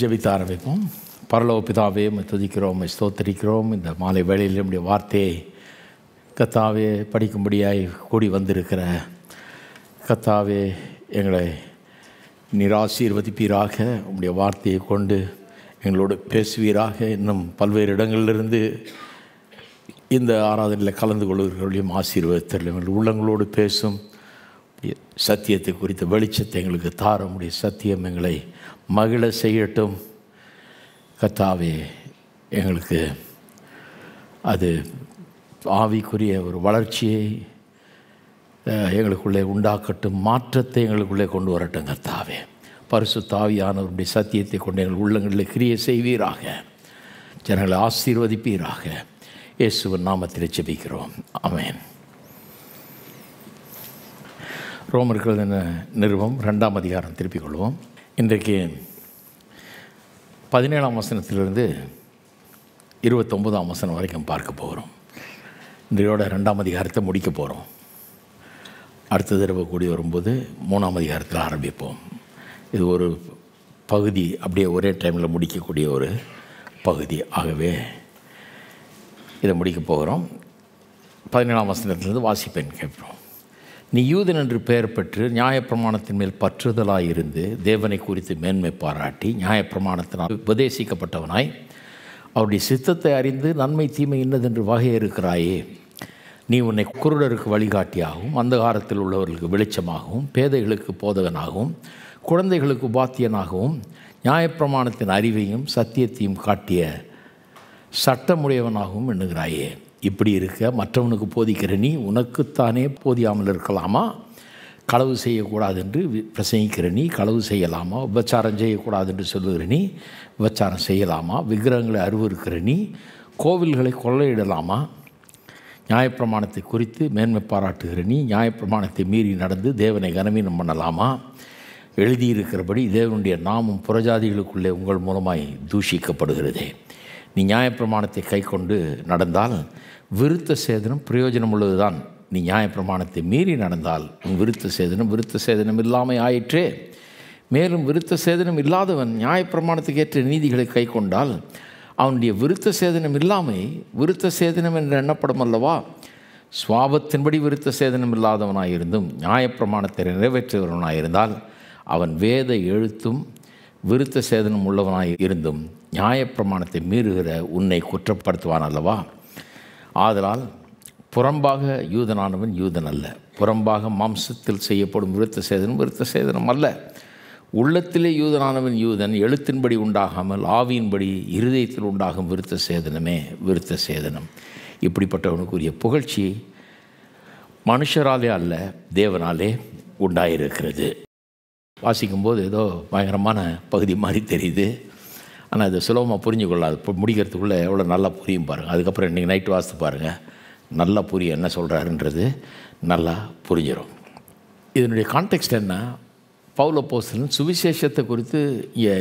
ஜெபித்த ஆரம்பிப்போம் பரலோ பிதாவே துதிக்கிறோம் ஸ்தோத்திரிக்கிறோம் இந்த மாலை வேளையில் நம்முடைய வார்த்தையை கத்தாவே படிக்கும்படியாய் கூடி வந்திருக்கிற கத்தாவே எங்களை நிராசீர்வதிப்பீராக உங்களுடைய வார்த்தையை கொண்டு எங்களோடு பேசுவீராக இன்னும் பல்வேறு இடங்களிலிருந்து இந்த ஆராதனையில் கலந்து கொள்கிறவர்களையும் ஆசீர்வாதத்தில் எங்கள் உள்ளங்களோடு பேசும் சத்தியத்தை குறித்த வெளிச்சத்தை எங்களுக்கு தார முடிய சத்தியம் எங்களை மகிழ செய்யட்டும் கத்தாவே எங்களுக்கு அது ஆவிக்குரிய ஒரு வளர்ச்சியை எங்களுக்குள்ளே உண்டாக்கட்டும் மாற்றத்தை எங்களுக்குள்ளே கொண்டு வரட்டும் கத்தாவே பரிசு தாவியானவருடைய சத்தியத்தை கொண்டு எங்கள் உள்ளங்களில் கிரியை செய்வீராக ஜனங்களை ஆசீர்வதிப்பீராக இயேசுவன் நாமத்தில் ஜெபிக்கிறோம் அமேன் ரோமர்கள் நிறுவம் ரெண்டாம் அதிகாரம் திருப்பிக் கொள்வோம் இன்றைக்கு பதினேழாம் வசனத்திலிருந்து இருபத்தொம்பதாம் வசனம் வரைக்கும் பார்க்க போகிறோம் இன்றையோட ரெண்டாம் அதிகாரத்தை முடிக்க போகிறோம் அடுத்த தடவை கூடி வரும்போது மூணாம் அதிகாரத்தில் ஆரம்பிப்போம் இது ஒரு பகுதி அப்படியே ஒரே டைமில் முடிக்கக்கூடிய ஒரு பகுதி ஆகவே இதை முடிக்க போகிறோம் பதினேழாம் வசனத்துலேருந்து வாசிப்பேன் கேட்போம் நீ யூதன் என்று பெயர் பெற்று நியாயப்பிரமாணத்தின் மேல் பற்றுதலாயிருந்து தேவனை குறித்து மேன்மை பாராட்டி நியாயப்பிரமாணத்தினால் உபதேசிக்கப்பட்டவனாய் அவருடைய சித்தத்தை அறிந்து நன்மை தீமை இன்னதென்று இருக்கிறாயே நீ உன்னை குருடருக்கு வழிகாட்டியாகவும் அந்தகாரத்தில் உள்ளவர்களுக்கு வெளிச்சமாகவும் பேதைகளுக்கு போதகனாகவும் குழந்தைகளுக்கு உபாத்தியனாகவும் நியாயப்பிரமாணத்தின் அறிவையும் சத்தியத்தையும் காட்டிய சட்டமுடையவனாகவும் எண்ணுகிறாயே இப்படி இருக்க மற்றவனுக்கு போதிக்கிற நீ உனக்குத்தானே போதியாமல் இருக்கலாமா களவு செய்யக்கூடாது என்று பிரசங்கிக்கிற நீ களவு செய்யலாமா உபச்சாரம் செய்யக்கூடாது என்று சொல்லுகிற நீ உபச்சாரம் செய்யலாமா விக்கிரகங்களை அருவருக்கிற நீ கோவில்களை கொள்ளையிடலாமா நியாயப்பிரமாணத்தை குறித்து மேன்மை பாராட்டுகிற நீ நியாயப்பிரமாணத்தை மீறி நடந்து தேவனை கனவீனம் பண்ணலாமா எழுதியிருக்கிறபடி தேவனுடைய நாமும் புறஜாதிகளுக்குள்ளே உங்கள் மூலமாய் தூஷிக்கப்படுகிறதே நீ நியாயப்பிரமாணத்தை கை கொண்டு நடந்தால் விருத்த சேதனம் பிரயோஜனம் உள்ளதுதான் நீ நியாயப்பிரமாணத்தை மீறி நடந்தால் உன் விருத்த சேதனம் விருத்த சேதனம் இல்லாமல் ஆயிற்றே மேலும் விருத்த சேதனம் இல்லாதவன் நியாயப்பிரமாணத்துக்கு ஏற்ற நீதிகளை கை கொண்டால் அவனுடைய விருத்த சேதனம் இல்லாமல் விருத்த சேதனம் என்று எண்ணப்படும் அல்லவா சுவாபத்தின்படி விருத்த சேதனம் இல்லாதவனாயிருந்தும் நியாயப்பிரமாணத்தை நிறைவேற்றியவனாயிருந்தால் அவன் வேத எழுத்தும் விருத்த சேதனம் உள்ளவனாய் இருந்தும் நியாயப்பிரமாணத்தை மீறுகிற உன்னை குற்றப்படுத்துவான் அல்லவா ஆதலால் புறம்பாக யூதனானவன் யூதன் அல்ல புறம்பாக மாம்சத்தில் செய்யப்படும் விருத்த சேதனம் விருத்த சேதனம் அல்ல உள்ளத்திலே யூதனானவன் யூதன் எழுத்தின்படி உண்டாகாமல் ஆவியின்படி இருதயத்தில் உண்டாகும் விருத்த சேதனமே விருத்த சேதனம் இப்படிப்பட்டவனுக்குரிய புகழ்ச்சி மனுஷராலே அல்ல தேவனாலே உண்டாயிருக்கிறது வாசிக்கும்போது ஏதோ பயங்கரமான பகுதி மாதிரி தெரியுது ஆனால் இது சுலபமாக புரிஞ்சு கொள்ளாது இப்போ முடிக்கிறதுக்குள்ளே எவ்வளோ நல்லா புரியும் பாருங்கள் அதுக்கப்புறம் இன்றைக்கி நைட்டு வாசித்து பாருங்கள் நல்லா புரியும் என்ன சொல்கிறாருன்றது நல்லா புரிஞ்சிடும் இதனுடைய கான்டெக்ட் என்ன பவுல போஸ்டன் சுவிசேஷத்தை குறித்து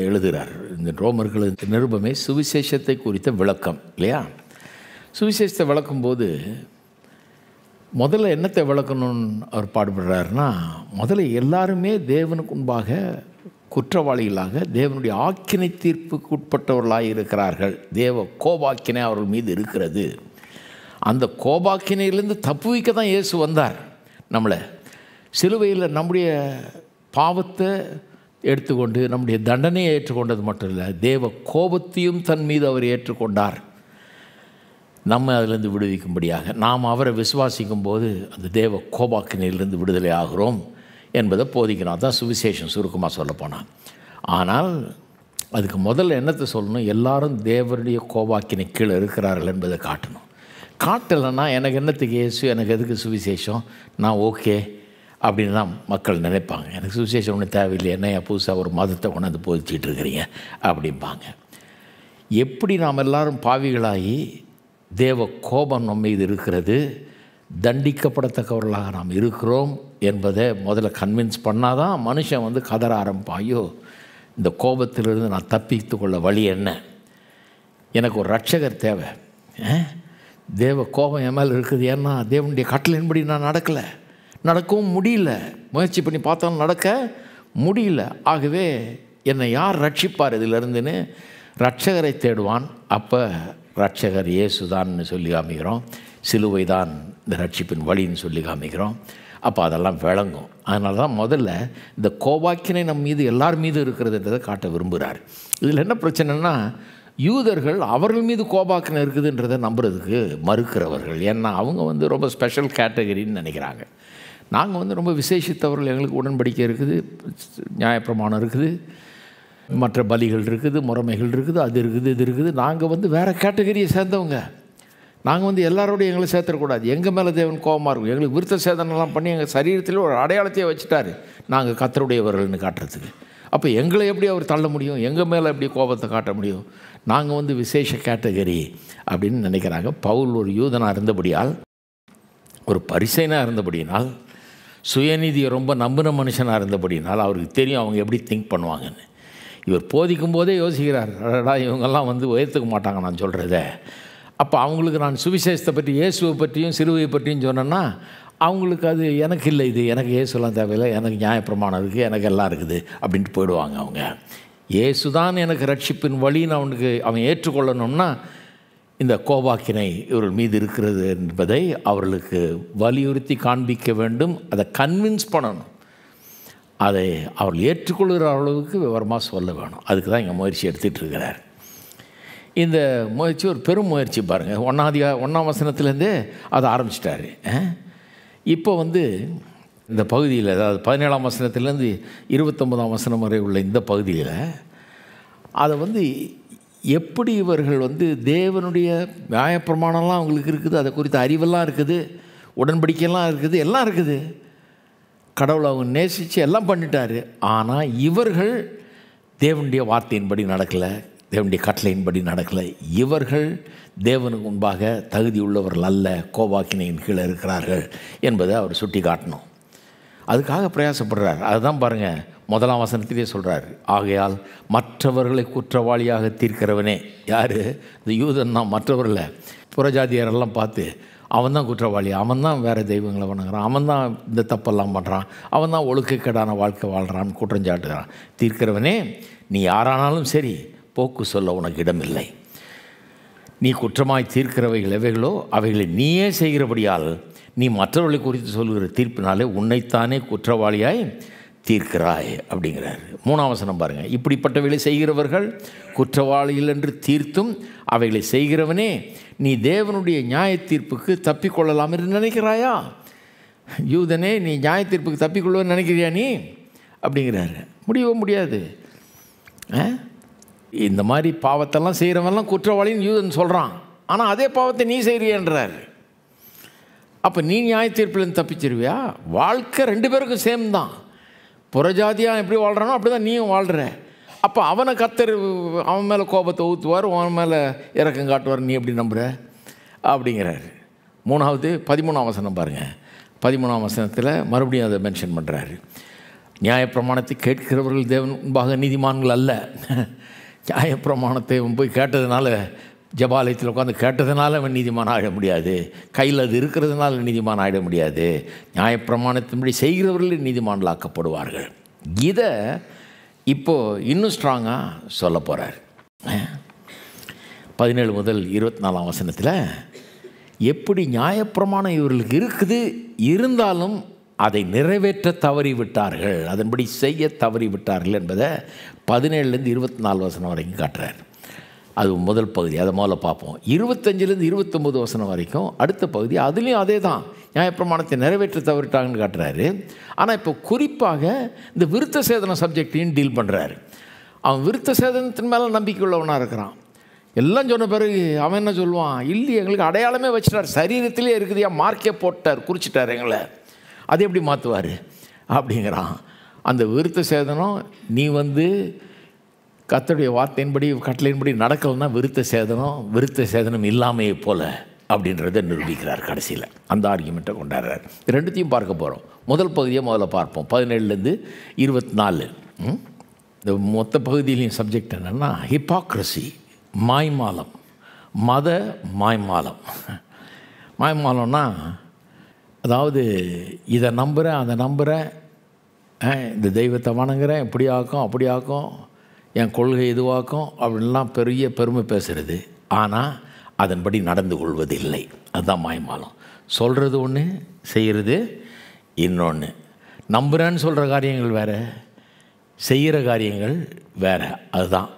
எழுதுகிறார் இந்த ரோமர்கள் நிருபமே சுவிசேஷத்தை குறித்த விளக்கம் இல்லையா சுவிசேஷத்தை விளக்கும்போது முதல்ல என்னத்தை விளக்கணும்னு அவர் பாடுபடுறாருன்னா முதல்ல எல்லாருமே தேவனுக்கு முன்பாக குற்றவாளிகளாக தேவனுடைய ஆக்கினை தீர்ப்புக்கு உட்பட்டவர்களாக இருக்கிறார்கள் தேவ கோபாக்கினை அவர்கள் மீது இருக்கிறது அந்த கோபாக்கினையிலேருந்து தப்புவிக்க தான் இயேசு வந்தார் நம்மளை சிலுவையில் நம்முடைய பாவத்தை எடுத்துக்கொண்டு நம்முடைய தண்டனையை ஏற்றுக்கொண்டது மட்டும் இல்லை தேவ கோபத்தையும் தன் மீது அவர் ஏற்றுக்கொண்டார் நம்ம அதிலிருந்து விடுவிக்கும்படியாக நாம் அவரை விசுவாசிக்கும் போது அந்த தேவ கோபாக்கினையிலிருந்து விடுதலை ஆகிறோம் என்பதை போதிக்கணும் அதுதான் சுவிசேஷம் சுருக்கமாக சொல்லப்போனால் ஆனால் அதுக்கு முதல்ல என்னத்தை சொல்லணும் எல்லாரும் தேவருடைய கோவாக்கினை கீழே இருக்கிறார்கள் என்பதை காட்டணும் காட்டலைன்னா எனக்கு என்னத்துக்கு ஏசு எனக்கு எதுக்கு சுவிசேஷம் நான் ஓகே அப்படின்னு தான் மக்கள் நினைப்பாங்க எனக்கு சுவிசேஷம் ஒன்றும் தேவையில்லை என்ன என் புதுசாக ஒரு மதத்தை கொண்டாந்து போதிச்சுட்டு இருக்கிறீங்க அப்படிம்பாங்க எப்படி நாம் எல்லாரும் பாவிகளாகி தேவ கோபம் நம்ம இது இருக்கிறது தண்டிக்கப்படத்தக்கவர்களாக நாம் இருக்கிறோம் என்பதை முதல்ல கன்வின்ஸ் பண்ணால் தான் மனுஷன் வந்து கதற ஆரம்பிப்பான் ஐயோ இந்த கோபத்திலிருந்து நான் தப்பித்து கொள்ள வழி என்ன எனக்கு ஒரு ரட்சகர் தேவை தேவ கோபம் என் மேலே இருக்குது ஏன்னா தேவனுடைய கட்டளின்படி நான் நடக்கலை நடக்கவும் முடியல முயற்சி பண்ணி பார்த்தாலும் நடக்க முடியல ஆகவே என்னை யார் ரட்சிப்பார் இதிலிருந்துன்னு ரட்சகரை தேடுவான் அப்போ ரட்சகர் இயேசுதான்னு சொல்லி காமிக்கிறோம் சிலுவை தான் இந்த ரட்சிப்பின் வழின்னு சொல்லி காமிக்கிறோம் அப்போ அதெல்லாம் விளங்கும் அதனால தான் முதல்ல இந்த கோபாக்கினை நம் மீது எல்லார் மீது இருக்கிறதுன்றதை காட்ட விரும்புகிறார் இதில் என்ன பிரச்சனைனா யூதர்கள் அவர்கள் மீது கோபாக்கினை இருக்குதுன்றதை நம்புறதுக்கு மறுக்கிறவர்கள் ஏன்னா அவங்க வந்து ரொம்ப ஸ்பெஷல் கேட்டகரின்னு நினைக்கிறாங்க நாங்கள் வந்து ரொம்ப விசேஷித்தவர்கள் எங்களுக்கு உடன்படிக்கை இருக்குது நியாயப்பிரமாணம் இருக்குது மற்ற பலிகள் இருக்குது முறைமைகள் இருக்குது அது இருக்குது இது இருக்குது நாங்கள் வந்து வேறு கேட்டகரியை சேர்ந்தவங்க நாங்கள் வந்து எல்லாரோடையும் எங்களை சேர்த்துடக்கூடாது எங்கள் மேலே தேவன் கோபமாக இருக்கும் எங்களுக்கு விருத்த சேதனெல்லாம் பண்ணி எங்கள் சரீரத்தில் ஒரு அடையாளத்தையே வச்சுட்டாரு நாங்கள் கத்தருடையவர்கள்னு காட்டுறதுக்கு அப்போ எங்களை எப்படி அவர் தள்ள முடியும் எங்கள் மேலே எப்படி கோபத்தை காட்ட முடியும் நாங்கள் வந்து விசேஷ கேட்டகரி அப்படின்னு நினைக்கிறாங்க பவுல் ஒரு யூதனாக இருந்தபடியால் ஒரு பரிசைனாக இருந்தபடியினால் சுயநீதியை ரொம்ப நம்பின மனுஷனாக இருந்தபடினால் அவருக்கு தெரியும் அவங்க எப்படி திங்க் பண்ணுவாங்கன்னு இவர் போதிக்கும் போதே யோசிக்கிறார் அடடா இவங்கெல்லாம் வந்து உயர்த்துக்க மாட்டாங்க நான் சொல்கிறத அப்போ அவங்களுக்கு நான் சுவிசேஷத்தை பற்றி இயேசுவை பற்றியும் சிறுவையை பற்றியும் சொன்னேன்னா அவங்களுக்கு அது எனக்கு இல்லை இது எனக்கு இயேசுலாம் தேவையில்லை எனக்கு நியாயப்பிரமாணம் இருக்குது எனக்கு எல்லாம் இருக்குது அப்படின்ட்டு போயிடுவாங்க அவங்க இயேசு தான் எனக்கு ரட்சிப்பின் வழின்னு அவனுக்கு அவன் ஏற்றுக்கொள்ளணும்னா இந்த கோபாக்கினை இவர்கள் மீது இருக்கிறது என்பதை அவர்களுக்கு வலியுறுத்தி காண்பிக்க வேண்டும் அதை கன்வின்ஸ் பண்ணணும் அதை அவர்கள் ஏற்றுக்கொள்கிற அளவுக்கு விவரமாக சொல்ல வேணும் அதுக்கு தான் இங்கே முயற்சி எடுத்துகிட்டு இருக்கிறார் இந்த முயற்சி ஒரு பெரும் முயற்சி பாருங்கள் ஒன்றாவது ஒன்றாம் வசனத்துலேருந்தே அதை ஆரம்பிச்சிட்டாரு இப்போ வந்து இந்த பகுதியில் அதாவது பதினேழாம் வசனத்துலேருந்து இருபத்தொம்பதாம் வசனம் வரை உள்ள இந்த பகுதியில் அதை வந்து எப்படி இவர்கள் வந்து தேவனுடைய நியாயப்பிரமாணம்லாம் அவங்களுக்கு இருக்குது அதை குறித்த அறிவெல்லாம் இருக்குது உடன்படிக்கையெல்லாம் இருக்குது எல்லாம் இருக்குது கடவுளை அவங்க நேசித்து எல்லாம் பண்ணிட்டார் ஆனால் இவர்கள் தேவனுடைய வார்த்தையின்படி நடக்கலை தேவனுடைய கட்டளையின்படி நடக்கலை இவர்கள் தேவனுக்கு முன்பாக தகுதி உள்ளவர்கள் அல்ல கோபாக்கினையின் கீழே இருக்கிறார்கள் என்பதை அவர் சுட்டி காட்டணும் அதுக்காக பிரயாசப்படுறார் அதுதான் பாருங்கள் முதலாம் வசனத்திலே சொல்கிறார் ஆகையால் மற்றவர்களை குற்றவாளியாக தீர்க்கிறவனே யார் இந்த யூதன் தான் மற்றவர்களை புறஜாதியாரெல்லாம் பார்த்து அவன் தான் குற்றவாளி அவன் தான் வேறு தெய்வங்களை வணங்குறான் அவன் தான் இந்த தப்பெல்லாம் பண்ணுறான் அவன் தான் ஒழுக்கக்கேடான வாழ்க்கை வாழ்கிறான்னு குற்றஞ்சாட்டுகிறான் தீர்க்கிறவனே நீ யாரானாலும் சரி போக்கு சொல்ல உனக்கு இடமில்லை நீ குற்றமாய் தீர்க்கிறவைகள் எவைகளோ அவைகளை நீயே செய்கிறபடியால் நீ மற்றவர்களை குறித்து சொல்கிற தீர்ப்பினாலே உன்னைத்தானே குற்றவாளியாய் தீர்க்கிறாய் அப்படிங்கிறார் மூணாவசனம் பாருங்கள் இப்படிப்பட்டவைகளை செய்கிறவர்கள் குற்றவாளிகள் என்று தீர்த்தும் அவைகளை செய்கிறவனே நீ தேவனுடைய நியாய தீர்ப்புக்கு தப்பிக்கொள்ளலாம் என்று நினைக்கிறாயா யூதனே நீ நியாய தீர்ப்புக்கு தப்பிக்கொள்வன்னு நினைக்கிறியா நீ அப்படிங்கிறாரு முடியவும் முடியாது இந்த மாதிரி பாவத்தெல்லாம் செய்கிறவெல்லாம் குற்றவாளின்னு யூதன் சொல்கிறான் ஆனால் அதே பாவத்தை நீ செய்கிறியன்றார் அப்போ நீ நியாய தீர்ப்புலேருந்து தப்பிச்சிருவியா வாழ்க்கை ரெண்டு பேருக்கும் சேம் தான் புறஜாதியாக எப்படி வாழ்கிறானோ அப்படி தான் நீயும் வாழ்கிற அப்போ அவனை கத்தர் அவன் மேலே கோபத்தை ஊற்றுவார் அவன் மேலே இறக்கம் காட்டுவார் நீ எப்படி நம்புகிற அப்படிங்கிறார் மூணாவது பதிமூணாம் வசனம் பாருங்கள் பதிமூணாம் வசனத்தில் மறுபடியும் அதை மென்ஷன் பண்ணுறாரு நியாயப்பிரமாணத்தை கேட்கிறவர்கள் தேவன் முன்பாக நீதிமான்கள் அல்ல நியாயப்பிரமாணத்தை போய் கேட்டதுனால ஜபாலயத்தில் உட்காந்து கேட்டதுனால அவன் நீதிமான் ஆகிட முடியாது கையில் அது இருக்கிறதுனால நீதிமான் ஆகிட முடியாது நியாயப்பிரமாணத்தின்படி செய்கிறவர்கள் நீதிமான்கள் ஆக்கப்படுவார்கள் இதை இப்போது இன்னும் ஸ்ட்ராங்காக சொல்ல போகிறார் பதினேழு முதல் இருபத்தி நாலாம் வசனத்தில் எப்படி நியாயப்பிரமாணம் இவர்களுக்கு இருக்குது இருந்தாலும் அதை நிறைவேற்ற தவறிவிட்டார்கள் அதன்படி செய்ய தவறிவிட்டார்கள் என்பதை பதினேழுலேருந்து இருபத்தி நாலு வசனம் வரைக்கும் காட்டுறார் அது முதல் பகுதி அதை முதல்ல பார்ப்போம் இருபத்தஞ்சிலேருந்து இருபத்தொம்போது வசனம் வரைக்கும் அடுத்த பகுதி அதுலேயும் அதே தான் நியாயப்பிரமாணத்தை நிறைவேற்ற தவறிட்டாங்கன்னு காட்டுறாரு ஆனால் இப்போ குறிப்பாக இந்த விருத்த சேதன சப்ஜெக்டையும் டீல் பண்ணுறாரு அவன் விருத்த சேதனத்தின் மேலே நம்பிக்கை உள்ளவனாக இருக்கிறான் எல்லாம் சொன்ன பிறகு அவன் என்ன சொல்லுவான் இல்லை எங்களுக்கு அடையாளமே வச்சுட்டார் சரீரத்திலே இருக்குதையா மார்க்கே போட்டார் குறிச்சிட்டார் எங்களை அதை எப்படி மாற்றுவார் அப்படிங்கிறான் அந்த விருத்த சேதனம் நீ வந்து கத்தருடைய வார்த்தையின்படி கட்டளையின்படி நடக்கலன்னா விருத்த சேதனம் விருத்த சேதனம் இல்லாமையே போல அப்படின்றத நிரூபிக்கிறார் கடைசியில் அந்த ஆர்கியூமெண்ட்டை கொண்டாடுறார் ரெண்டுத்தையும் பார்க்க போகிறோம் முதல் பகுதியை முதல்ல பார்ப்போம் பதினேழுலேருந்து இருபத்தி நாலு இந்த மொத்த பகுதியிலையும் சப்ஜெக்ட் என்னென்னா ஹிப்பாக்ரஸி மாய்மாலம் மத மாய்மாலம் மாய்மாலம்னா அதாவது இதை நம்புகிறேன் அதை நம்புகிறேன் இந்த தெய்வத்தை வணங்குறேன் இப்படி ஆக்கும் அப்படி ஆக்கும் என் கொள்கை இதுவாக்கும் அப்படின்லாம் பெரிய பெருமை பேசுகிறது ஆனால் அதன்படி நடந்து கொள்வதில்லை அதுதான் மாய்மாலம் சொல்கிறது ஒன்று செய்கிறது இன்னொன்று நம்புகிறேன்னு சொல்கிற காரியங்கள் வேறு செய்கிற காரியங்கள் வேறு அதுதான்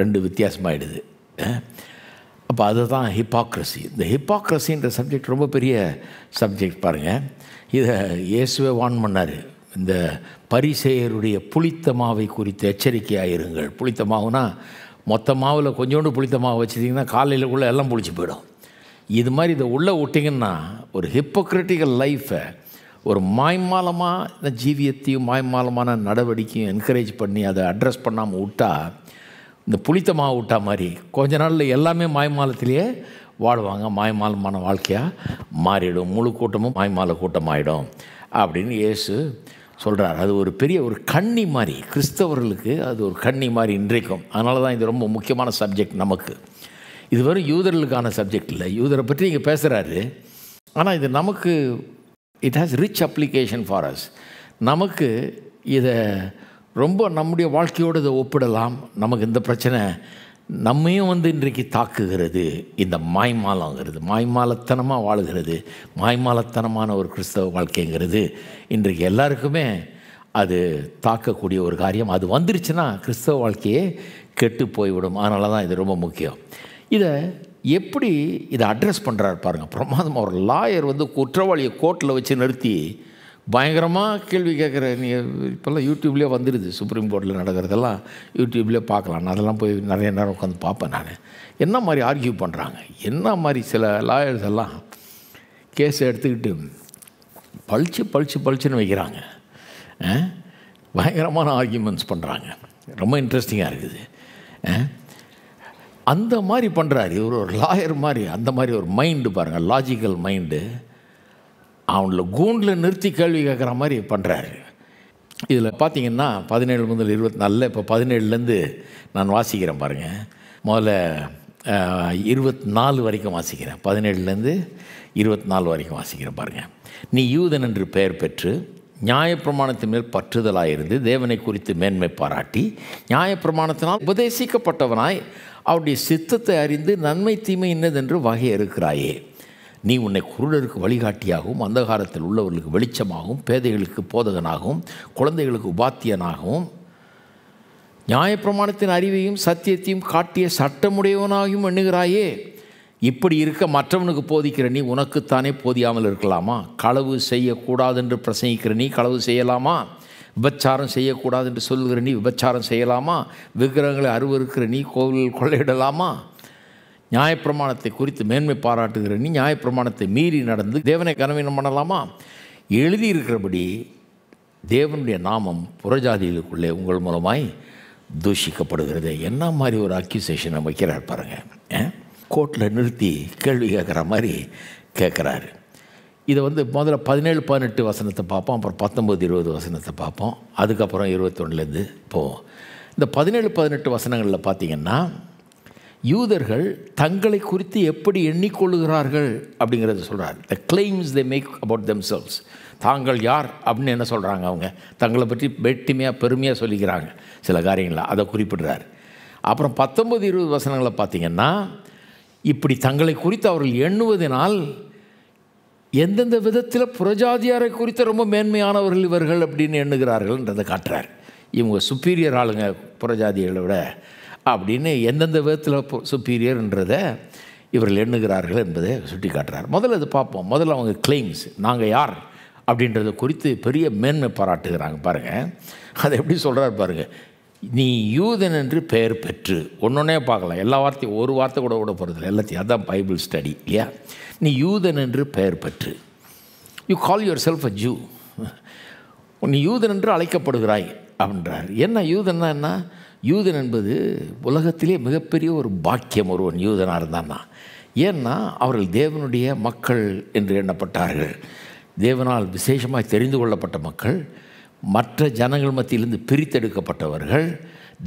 ரெண்டு வித்தியாசமாகிடுது அப்போ அதுதான் ஹிப்பாக்ரஸி இந்த ஹிப்பாக்ரஸின்ற சப்ஜெக்ட் ரொம்ப பெரிய சப்ஜெக்ட் பாருங்கள் இதை இயேசுவே வான் பண்ணார் இந்த பரிசெயருடைய புளித்த மாவை குறித்து எச்சரிக்கையாக இருங்கள் புளித்த மாவுனா மொத்த மாவில் கொஞ்சோண்டு புளித்த மாவு வச்சுட்டிங்கன்னா காலையில் உள்ளே எல்லாம் புளிச்சு போயிடும் இது மாதிரி இதை உள்ளே விட்டிங்கன்னா ஒரு ஹிப்போக்ரட்டிக்கல் லைஃப்பை ஒரு மாய்மாலமாக இந்த ஜீவியத்தையும் மாய்மாலமான நடவடிக்கையும் என்கரேஜ் பண்ணி அதை அட்ரஸ் பண்ணாமல் விட்டால் இந்த புளித்த மாவு விட்டா மாதிரி கொஞ்ச நாளில் எல்லாமே மாயமாலத்திலேயே வாழ்வாங்க மாயமாலமான வாழ்க்கையாக மாறிடும் முழு கூட்டமும் மாயமால கூட்டம் ஆகிடும் அப்படின்னு இயேசு சொல்கிறார் அது ஒரு பெரிய ஒரு கண்ணி மாதிரி கிறிஸ்தவர்களுக்கு அது ஒரு கண்ணி மாதிரி இன்றைக்கும் அதனால தான் இது ரொம்ப முக்கியமான சப்ஜெக்ட் நமக்கு இது வெறும் யூதர்களுக்கான சப்ஜெக்ட் இல்லை யூதரை பற்றி இங்கே பேசுகிறாரு ஆனால் இது நமக்கு it has rich application for us நமக்கு இதை ரொம்ப நம்முடைய வாழ்க்கையோடு இதை ஒப்பிடலாம் நமக்கு இந்த பிரச்சனை நம்மையும் வந்து இன்றைக்கு தாக்குகிறது இந்த மாய்மாலங்கிறது மாய்மாலத்தனமாக வாழுகிறது மாய்மாலத்தனமான ஒரு கிறிஸ்தவ வாழ்க்கைங்கிறது இன்றைக்கு எல்லாருக்குமே அது தாக்கக்கூடிய ஒரு காரியம் அது வந்துருச்சுன்னா கிறிஸ்தவ வாழ்க்கையே கெட்டு போய்விடும் அதனால தான் இது ரொம்ப முக்கியம் இதை எப்படி இதை அட்ரஸ் பண்ணுறாரு பாருங்கள் பிரமாதம் ஒரு லாயர் வந்து குற்றவாளியை கோர்ட்டில் வச்சு நிறுத்தி பயங்கரமாக கேள்வி கேட்குற நீ இப்போல்லாம் யூடியூப்லேயே வந்துடுது சுப்ரீம் கோர்ட்டில் நடக்கிறதெல்லாம் யூடியூப்லேயே பார்க்கலாம் நான் அதெல்லாம் போய் நிறைய நேரம் உட்காந்து பார்ப்பேன் நான் என்ன மாதிரி ஆர்கியூ பண்ணுறாங்க என்ன மாதிரி சில லாயர்ஸ் எல்லாம் கேஸ் எடுத்துக்கிட்டு பழிச்சு பழிச்சு பழிச்சுன்னு வைக்கிறாங்க பயங்கரமான ஆர்கியூமெண்ட்ஸ் பண்ணுறாங்க ரொம்ப இன்ட்ரெஸ்டிங்காக இருக்குது அந்த மாதிரி பண்ணுறாரு ஒரு ஒரு லாயர் மாதிரி அந்த மாதிரி ஒரு மைண்டு பாருங்கள் லாஜிக்கல் மைண்டு அவனில் கூண்டில் நிறுத்தி கேள்வி கேட்குற மாதிரி பண்ணுறாரு இதில் பார்த்தீங்கன்னா பதினேழு முதல் இருபத்தி நாலில் இப்போ பதினேழுலேருந்து நான் வாசிக்கிறேன் பாருங்கள் முதல்ல இருபத்தி நாலு வரைக்கும் வாசிக்கிறேன் பதினேழுலேருந்து இருபத்தி நாலு வரைக்கும் வாசிக்கிறேன் பாருங்கள் நீ யூதன் என்று பெயர் பெற்று நியாயப்பிரமாணத்தின் மேல் பற்றுதலாக இருந்து தேவனை குறித்து மேன்மை பாராட்டி நியாயப்பிரமாணத்தினால் உபதேசிக்கப்பட்டவனாய் அவருடைய சித்தத்தை அறிந்து நன்மை தீமை இன்னதென்று வகை இருக்கிறாயே நீ உன்னை குருடருக்கு வழிகாட்டியாகவும் அந்தகாரத்தில் உள்ளவர்களுக்கு வெளிச்சமாகவும் பேதைகளுக்கு போதகனாகவும் குழந்தைகளுக்கு உபாத்தியனாகவும் நியாயப்பிரமாணத்தின் அறிவையும் சத்தியத்தையும் காட்டிய சட்டமுடையவனாகவும் எண்ணுகிறாயே இப்படி இருக்க மற்றவனுக்கு போதிக்கிற நீ உனக்குத்தானே போதியாமல் இருக்கலாமா களவு செய்யக்கூடாது என்று பிரசங்கிக்கிற நீ களவு செய்யலாமா விபச்சாரம் செய்யக்கூடாது என்று சொல்கிற நீ விபச்சாரம் செய்யலாமா விக்கிரகங்களை அருவருக்கிற நீ கோவில் கொள்ளையிடலாமா நியாயப்பிரமாணத்தை குறித்து மேன்மை பாராட்டுகிற நீ நியாயப்பிரமாணத்தை மீறி நடந்து தேவனை கனவீனம் பண்ணலாமா எழுதியிருக்கிறபடி தேவனுடைய நாமம் புறஜாதிகளுக்குள்ளே உங்கள் மூலமாய் தூஷிக்கப்படுகிறது என்ன மாதிரி ஒரு அக்யூசேஷன் வைக்கிறார் பாருங்கள் கோர்ட்டில் நிறுத்தி கேள்வி கேட்குற மாதிரி கேட்குறாரு இதை வந்து முதல்ல பதினேழு பதினெட்டு வசனத்தை பார்ப்போம் அப்புறம் பத்தொம்பது இருபது வசனத்தை பார்ப்போம் அதுக்கப்புறம் இருபத்தொன்னுலேருந்து போவோம் இந்த பதினேழு பதினெட்டு வசனங்களில் பார்த்திங்கன்னா யூதர்கள் தங்களை குறித்து எப்படி எண்ணிக்கொள்ளுகிறார்கள் அப்படிங்கிறத சொல்கிறார் the claims they make about themselves தாங்கள் யார் அப்படின்னு என்ன சொல்கிறாங்க அவங்க தங்களை பற்றி வெட்டிமையாக பெருமையாக சொல்லிக்கிறாங்க சில காரியங்களில் அதை குறிப்பிடுறார் அப்புறம் பத்தொம்பது இருபது வசனங்களை பார்த்திங்கன்னா இப்படி தங்களை குறித்து அவர்கள் எண்ணுவதனால் எந்தெந்த விதத்தில் புறஜாதியாரை குறித்து ரொம்ப மேன்மையானவர்கள் இவர்கள் அப்படின்னு எண்ணுகிறார்கள்ன்றதை காட்டுறார் இவங்க சுப்பீரியர் ஆளுங்க புரஜாதிகளை விட அப்படின்னு எந்தெந்த விதத்தில் சுப்பீரியர்ன்றதை இவர்கள் எண்ணுகிறார்கள் என்பதை சுட்டி காட்டுறார் முதல்ல இது பார்ப்போம் முதல்ல அவங்க கிளைம்ஸ் நாங்கள் யார் அப்படின்றது குறித்து பெரிய மேன்மை பாராட்டுகிறாங்க பாருங்கள் அதை எப்படி சொல்கிறார் பாருங்கள் நீ யூதன் என்று பெயர் பெற்று ஒன்றொன்னே பார்க்கலாம் எல்லா வார்த்தையும் ஒரு வார்த்தை கூட கூட போகிறது எல்லாத்தையும் அதுதான் பைபிள் ஸ்டடி இல்லையா நீ யூதன் என்று பெயர் பெற்று you call yourself a Jew நீ யூதன் என்று அழைக்கப்படுகிறாய் அப்படின்றார் என்ன யூதன்னா என்ன யூதன் என்பது உலகத்திலே மிகப்பெரிய ஒரு பாக்கியம் ஒருவன் யூதனாக இருந்தான் ஏன்னா அவர்கள் தேவனுடைய மக்கள் என்று எண்ணப்பட்டார்கள் தேவனால் விசேஷமாக தெரிந்து கொள்ளப்பட்ட மக்கள் மற்ற ஜனங்கள் மத்தியிலிருந்து பிரித்தெடுக்கப்பட்டவர்கள்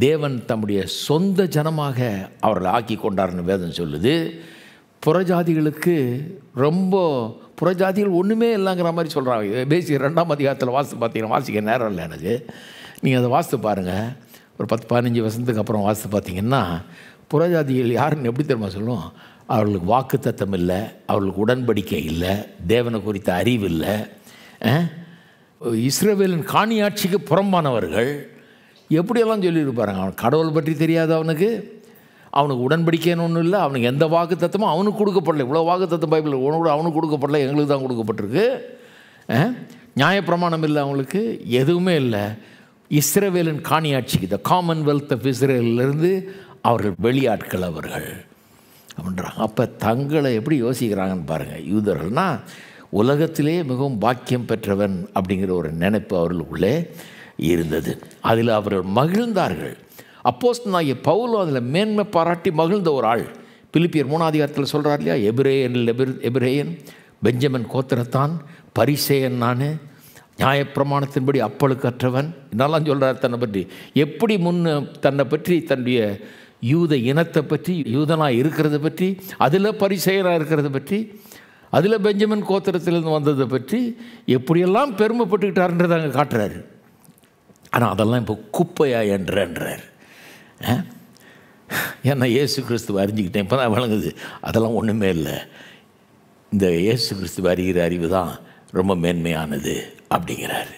தேவன் தம்முடைய சொந்த ஜனமாக அவர்கள் ஆக்கி கொண்டார்னு வேதம் சொல்லுது புறஜாதிகளுக்கு ரொம்ப புறஜாதிகள் ஒன்றுமே இல்லைங்கிற மாதிரி சொல்கிறாங்க பேசிக்க ரெண்டாம் அதிகாரத்தில் வாசித்து பார்த்தீங்கன்னா வாசிக்க நேரம் இல்லை எனக்கு நீங்கள் அதை வாசித்து பாருங்கள் ஒரு பத்து பதினஞ்சு வருஷத்துக்கு அப்புறம் வாசித்து பார்த்திங்கன்னா புறஜாதிகள் யாருன்னு எப்படி தெரியுமா சொல்லுவோம் அவர்களுக்கு வாக்கு தத்தம் இல்லை அவர்களுக்கு உடன்படிக்கை இல்லை தேவனை குறித்த அறிவு இல்லை இஸ்ரேவேலின் காணியாட்சிக்கு புறம்பானவர்கள் எப்படியெல்லாம் சொல்லியிருப்பாருங்க அவன் கடவுள் பற்றி தெரியாது அவனுக்கு அவனுக்கு உடன்படிக்கைன்னு ஒன்றும் இல்லை அவனுக்கு எந்த வாக்கு தத்தமும் அவனுக்கு கொடுக்கப்படல இவ்வளோ வாக்கு தத்தம் பைபிள் உனக்கு அவனுக்கு கொடுக்கப்படல எங்களுக்கு தான் கொடுக்கப்பட்டிருக்கு நியாயப்பிரமாணம் இல்லை அவங்களுக்கு எதுவுமே இல்லை இஸ்ரேவேலின் காணியாட்சிக்கு த காமன்வெல்த் ஆஃப் இஸ்ரேலிருந்து அவர்கள் வெளியாட்கள் அவர்கள் அப்படின்றாங்க அப்போ தங்களை எப்படி யோசிக்கிறாங்கன்னு பாருங்கள் யூதர்கள்னா உலகத்திலே மிகவும் பாக்கியம் பெற்றவன் அப்படிங்கிற ஒரு நினைப்பு அவர்களுக்குள்ளே இருந்தது அதில் அவர்கள் மகிழ்ந்தார்கள் அப்போஸ் நாகிய பவுலும் அதில் மேன்மை பாராட்டி மகிழ்ந்த ஒரு ஆள் பிலிப்பியர் மூணாதிகாரத்தில் சொல்கிறார் இல்லையா எபிரேயன் எபிரேயன் பெஞ்சமின் கோத்திரத்தான் பரிசேயன் நான் நியாயப்பிரமாணத்தின்படி அப்பளுக்கு அற்றவன் என்னெல்லாம் சொல்கிறார் தன்னை பற்றி எப்படி முன்னே தன்னை பற்றி தன்னுடைய யூத இனத்தை பற்றி யூதனாக இருக்கிறத பற்றி அதில் பரிசெயராக இருக்கிறத பற்றி அதில் பெஞ்சமின் கோத்திரத்திலிருந்து வந்ததை பற்றி எப்படியெல்லாம் பெருமைப்பட்டுக்கிட்டாருன்றதை அங்கே காட்டுறாரு ஆனால் அதெல்லாம் இப்போ குப்பையா என்றார் ஏன்னா இயேசு கிறிஸ்துவ அறிஞ்சிக்கிட்டேன் இப்போ தான் வழங்குது அதெல்லாம் ஒன்றுமே இல்லை இந்த இயேசு கிறிஸ்துவ அறிகிற அறிவு தான் ரொம்ப மேன்மையானது அப்படிங்கிறாரு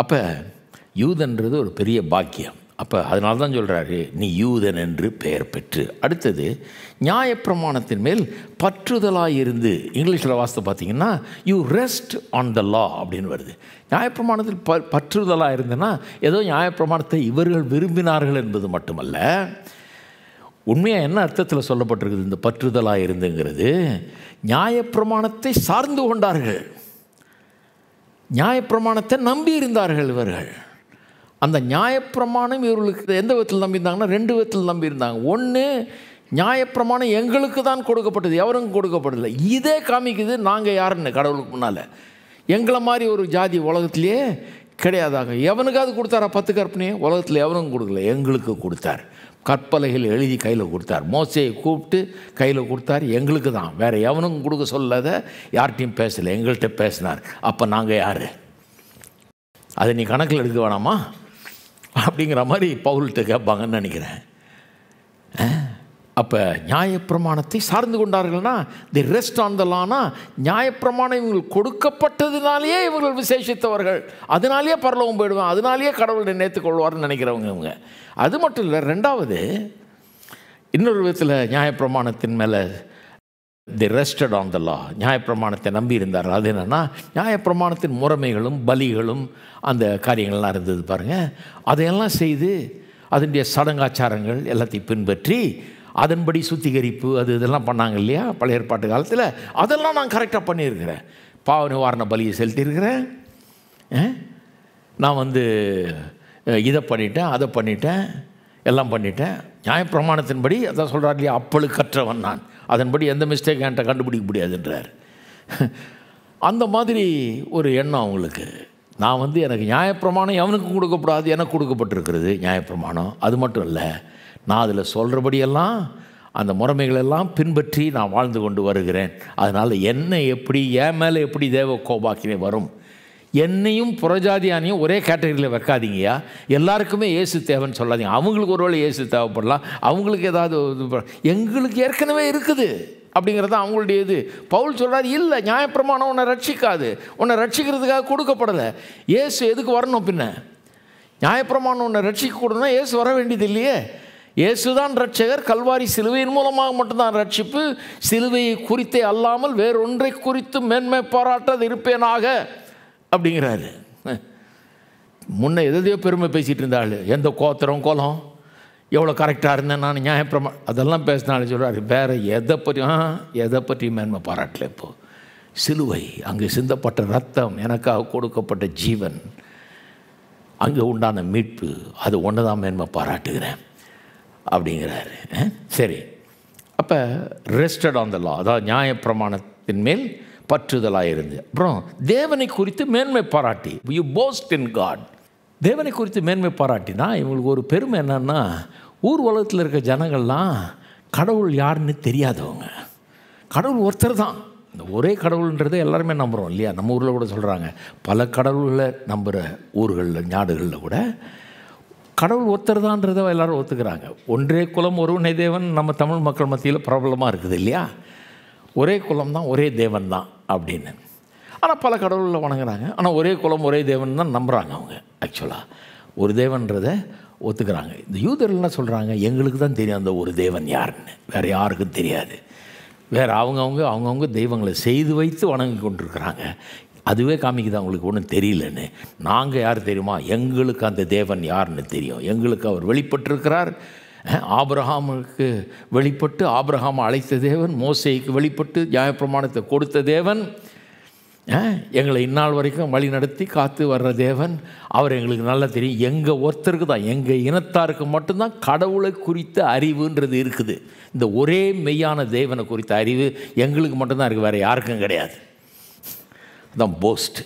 அப்போ யூதன்றது ஒரு பெரிய பாக்கியம் அப்போ அதனால தான் சொல்கிறாரு நீ யூதன் என்று பெயர் பெற்று அடுத்தது நியாயப்பிரமாணத்தின் மேல் பற்றுதலாக இருந்து இங்கிலீஷில் வாசத்தை பார்த்தீங்கன்னா you rest on the law அப்படின்னு வருது நியாயப்பிரமாணத்தில் ப பற்றுதலாக இருந்ததுன்னா ஏதோ நியாயப்பிரமாணத்தை இவர்கள் விரும்பினார்கள் என்பது மட்டுமல்ல உண்மையாக என்ன அர்த்தத்தில் சொல்லப்பட்டிருக்குது இந்த பற்றுதலாக இருந்துங்கிறது நியாயப்பிரமாணத்தை சார்ந்து கொண்டார்கள் நியாயப்பிரமாணத்தை நம்பி இருந்தார்கள் இவர்கள் அந்த நியாயப்பிரமாணம் இவர்களுக்கு எந்த விதத்தில் நம்பியிருந்தாங்கன்னா ரெண்டு விதத்தில் நம்பியிருந்தாங்க ஒன்று நியாயப்பிரமாணம் எங்களுக்கு தான் கொடுக்கப்பட்டது எவரும் கொடுக்கப்படலை இதே காமிக்குது நாங்கள் யாருன்னு கடவுளுக்கு முன்னால் எங்களை மாதிரி ஒரு ஜாதி உலகத்திலேயே கிடையாதாங்க எவனுக்காவது கொடுத்தாரா பத்து கற்பனையே உலகத்தில் எவனும் கொடுக்கல எங்களுக்கு கொடுத்தாரு கற்பலைகள் எழுதி கையில் கொடுத்தார் மோசையை கூப்பிட்டு கையில் கொடுத்தார் எங்களுக்கு தான் வேறு எவனும் கொடுக்க சொல்லாத யார்கிட்டையும் பேசலை எங்கள்கிட்ட பேசினார் அப்போ நாங்கள் யார் அதை நீ கணக்கில் எடுக்க வேணாமா அப்படிங்கிற மாதிரி பவுல்கிட்ட கேட்பாங்கன்னு நினைக்கிறேன் அப்போ நியாயப்பிரமாணத்தை சார்ந்து கொண்டார்கள்னா தி ரெஸ்ட் ஆன் த லானா நியாயப்பிரமாணம் இவங்களுக்கு கொடுக்கப்பட்டதுனாலேயே இவர்கள் விசேஷித்தவர்கள் அதனாலேயே பரலவும் போயிடுவேன் அதனாலேயே கடவுளை கொள்வார்னு நினைக்கிறவங்க இவங்க அது மட்டும் இல்லை ரெண்டாவது இன்னொரு விதத்தில் நியாயப்பிரமாணத்தின் மேலே தி ரெஸ்டட் ஆன் த லா நியாயப்பிரமாணத்தை நம்பி இருந்தார்கள் அது என்னென்னா நியாயப்பிரமாணத்தின் முறைமைகளும் பலிகளும் அந்த காரியங்கள்லாம் இருந்தது பாருங்கள் அதையெல்லாம் செய்து அதனுடைய சடங்காச்சாரங்கள் எல்லாத்தையும் பின்பற்றி அதன்படி சுத்திகரிப்பு அது இதெல்லாம் பண்ணாங்க இல்லையா பழைய ஏற்பாட்டு காலத்தில் அதெல்லாம் நான் கரெக்டாக பண்ணியிருக்கிறேன் பாவ நிவாரண பலியை செலுத்தியிருக்கிறேன் நான் வந்து இதை பண்ணிட்டேன் அதை பண்ணிட்டேன் எல்லாம் பண்ணிட்டேன் நியாயப்பிரமாணத்தின்படி அதான் சொல்கிறார் இல்லையா கற்றவன் நான் அதன்படி எந்த மிஸ்டேக் என்கிட்ட கண்டுபிடிக்க முடியாதுன்றார் அந்த மாதிரி ஒரு எண்ணம் அவங்களுக்கு நான் வந்து எனக்கு நியாயப்பிரமாணம் எவனுக்கும் கொடுக்கப்படாது எனக்கு கொடுக்கப்பட்டிருக்கிறது நியாயப்பிரமாணம் அது மட்டும் இல்லை நான் அதில் சொல்கிறபடியெல்லாம் அந்த முறைமைகளெல்லாம் பின்பற்றி நான் வாழ்ந்து கொண்டு வருகிறேன் அதனால் என்னை எப்படி என் மேலே எப்படி தேவ கோபாக்கினே வரும் என்னையும் புறஜாதியானையும் ஒரே கேட்டகரியில் வைக்காதீங்கயா எல்லாருக்குமே ஏசு தேவைன்னு சொல்லாதீங்க அவங்களுக்கு ஒரு வேளை ஏசு தேவைப்படலாம் அவங்களுக்கு ஏதாவது எங்களுக்கு ஏற்கனவே இருக்குது அப்படிங்கிறது அவங்களுடைய இது பவுல் சொல்கிறாரு இல்லை நியாயப்பிரமாணம் உன்னை ரட்சிக்காது உன்னை ரட்சிக்கிறதுக்காக கொடுக்கப்படலை ஏசு எதுக்கு வரணும் பின்ன நியாயப்பிரமாணம் உன்னை ரட்சிக்க கூடனா ஏசு வர வேண்டியது இல்லையே இயேசுதான் ரட்சகர் கல்வாரி சிலுவையின் மூலமாக மட்டும்தான் ரட்சிப்பு சிலுவையை குறித்தே அல்லாமல் வேறொன்றை குறித்து மேன்மை பாராட்டது இருப்பேனாக அப்படிங்கிறாரு முன்ன எதையோ பெருமை பேசிகிட்டு இருந்தாள் எந்த கோத்திரம் கோலம் எவ்வளோ கரெக்டாக இருந்தேன் நான் நியாயப்பிரமா அதெல்லாம் பேசினாலும் சொல்கிறாரு வேறு எதை பற்றி ஆ எதை பற்றியும் மேன்மை பாராட்டல இப்போது சிலுவை அங்கே சிந்தப்பட்ட ரத்தம் எனக்காக கொடுக்கப்பட்ட ஜீவன் அங்கே உண்டான மீட்பு அது ஒன்று தான் மேன்மை பாராட்டுகிறேன் அப்படிங்கிறாரு சரி அப்போ ரெஸ்டட் ஆன் த லா அதாவது நியாயப்பிரமாணத்தின் மேல் பற்றுதலாக இருந்து அப்புறம் தேவனை குறித்து மேன்மை பாராட்டி யூ போஸ்ட் இன் காட் தேவனை குறித்து மேன்மை பாராட்டினா இவங்களுக்கு ஒரு பெருமை என்னென்னா ஊர் உலகத்தில் இருக்க ஜனங்கள்லாம் கடவுள் யாருன்னு தெரியாதவங்க கடவுள் ஒருத்தர் தான் இந்த ஒரே கடவுள்ன்றதை எல்லாருமே நம்புகிறோம் இல்லையா நம்ம ஊரில் கூட சொல்கிறாங்க பல கடவுள்களை நம்புகிற ஊர்களில் நாடுகளில் கூட கடவுள் ஒருத்தர் எல்லாரும் எல்லோரும் ஒத்துக்கிறாங்க ஒன்றே குலம் ஒருவனே தேவன் நம்ம தமிழ் மக்கள் மத்தியில் பிரபலமாக இருக்குது இல்லையா ஒரே குலம் தான் ஒரே தேவன் தான் அப்படின்னு ஆனால் பல கடவுளில் வணங்குறாங்க ஆனால் ஒரே குலம் ஒரே தேவன் தான் நம்புகிறாங்க அவங்க ஆக்சுவலாக ஒரு தேவன்றதை ஒத்துக்கிறாங்க இந்த யூதர்கள்லாம் சொல்கிறாங்க எங்களுக்கு தான் தெரியும் அந்த ஒரு தேவன் யாருன்னு வேறு யாருக்கும் தெரியாது வேறு அவங்கவுங்க அவங்கவுங்க தெய்வங்களை செய்து வைத்து வணங்கி கொண்டிருக்கிறாங்க அதுவே காமிக்குது அவங்களுக்கு ஒன்றும் தெரியலன்னு நாங்கள் யார் தெரியுமா எங்களுக்கு அந்த தேவன் யாருன்னு தெரியும் எங்களுக்கு அவர் வெளிப்பட்டிருக்கிறார் ஆபிரஹாமுக்கு வெளிப்பட்டு ஆபிரஹாம் அழைத்த தேவன் மோசைக்கு வெளிப்பட்டு நியாயப்பிரமாணத்தை கொடுத்த தேவன் எங்களை இந்நாள் வரைக்கும் வழி நடத்தி காத்து வர்ற தேவன் அவர் எங்களுக்கு நல்லா தெரியும் எங்கள் ஒருத்தருக்கு தான் எங்கள் இனத்தாருக்கு மட்டும்தான் கடவுளை குறித்த அறிவுன்றது இருக்குது இந்த ஒரே மெய்யான தேவனை குறித்த அறிவு எங்களுக்கு மட்டும்தான் இருக்குது வேறு யாருக்கும் கிடையாது தான் போஸ்ட்டு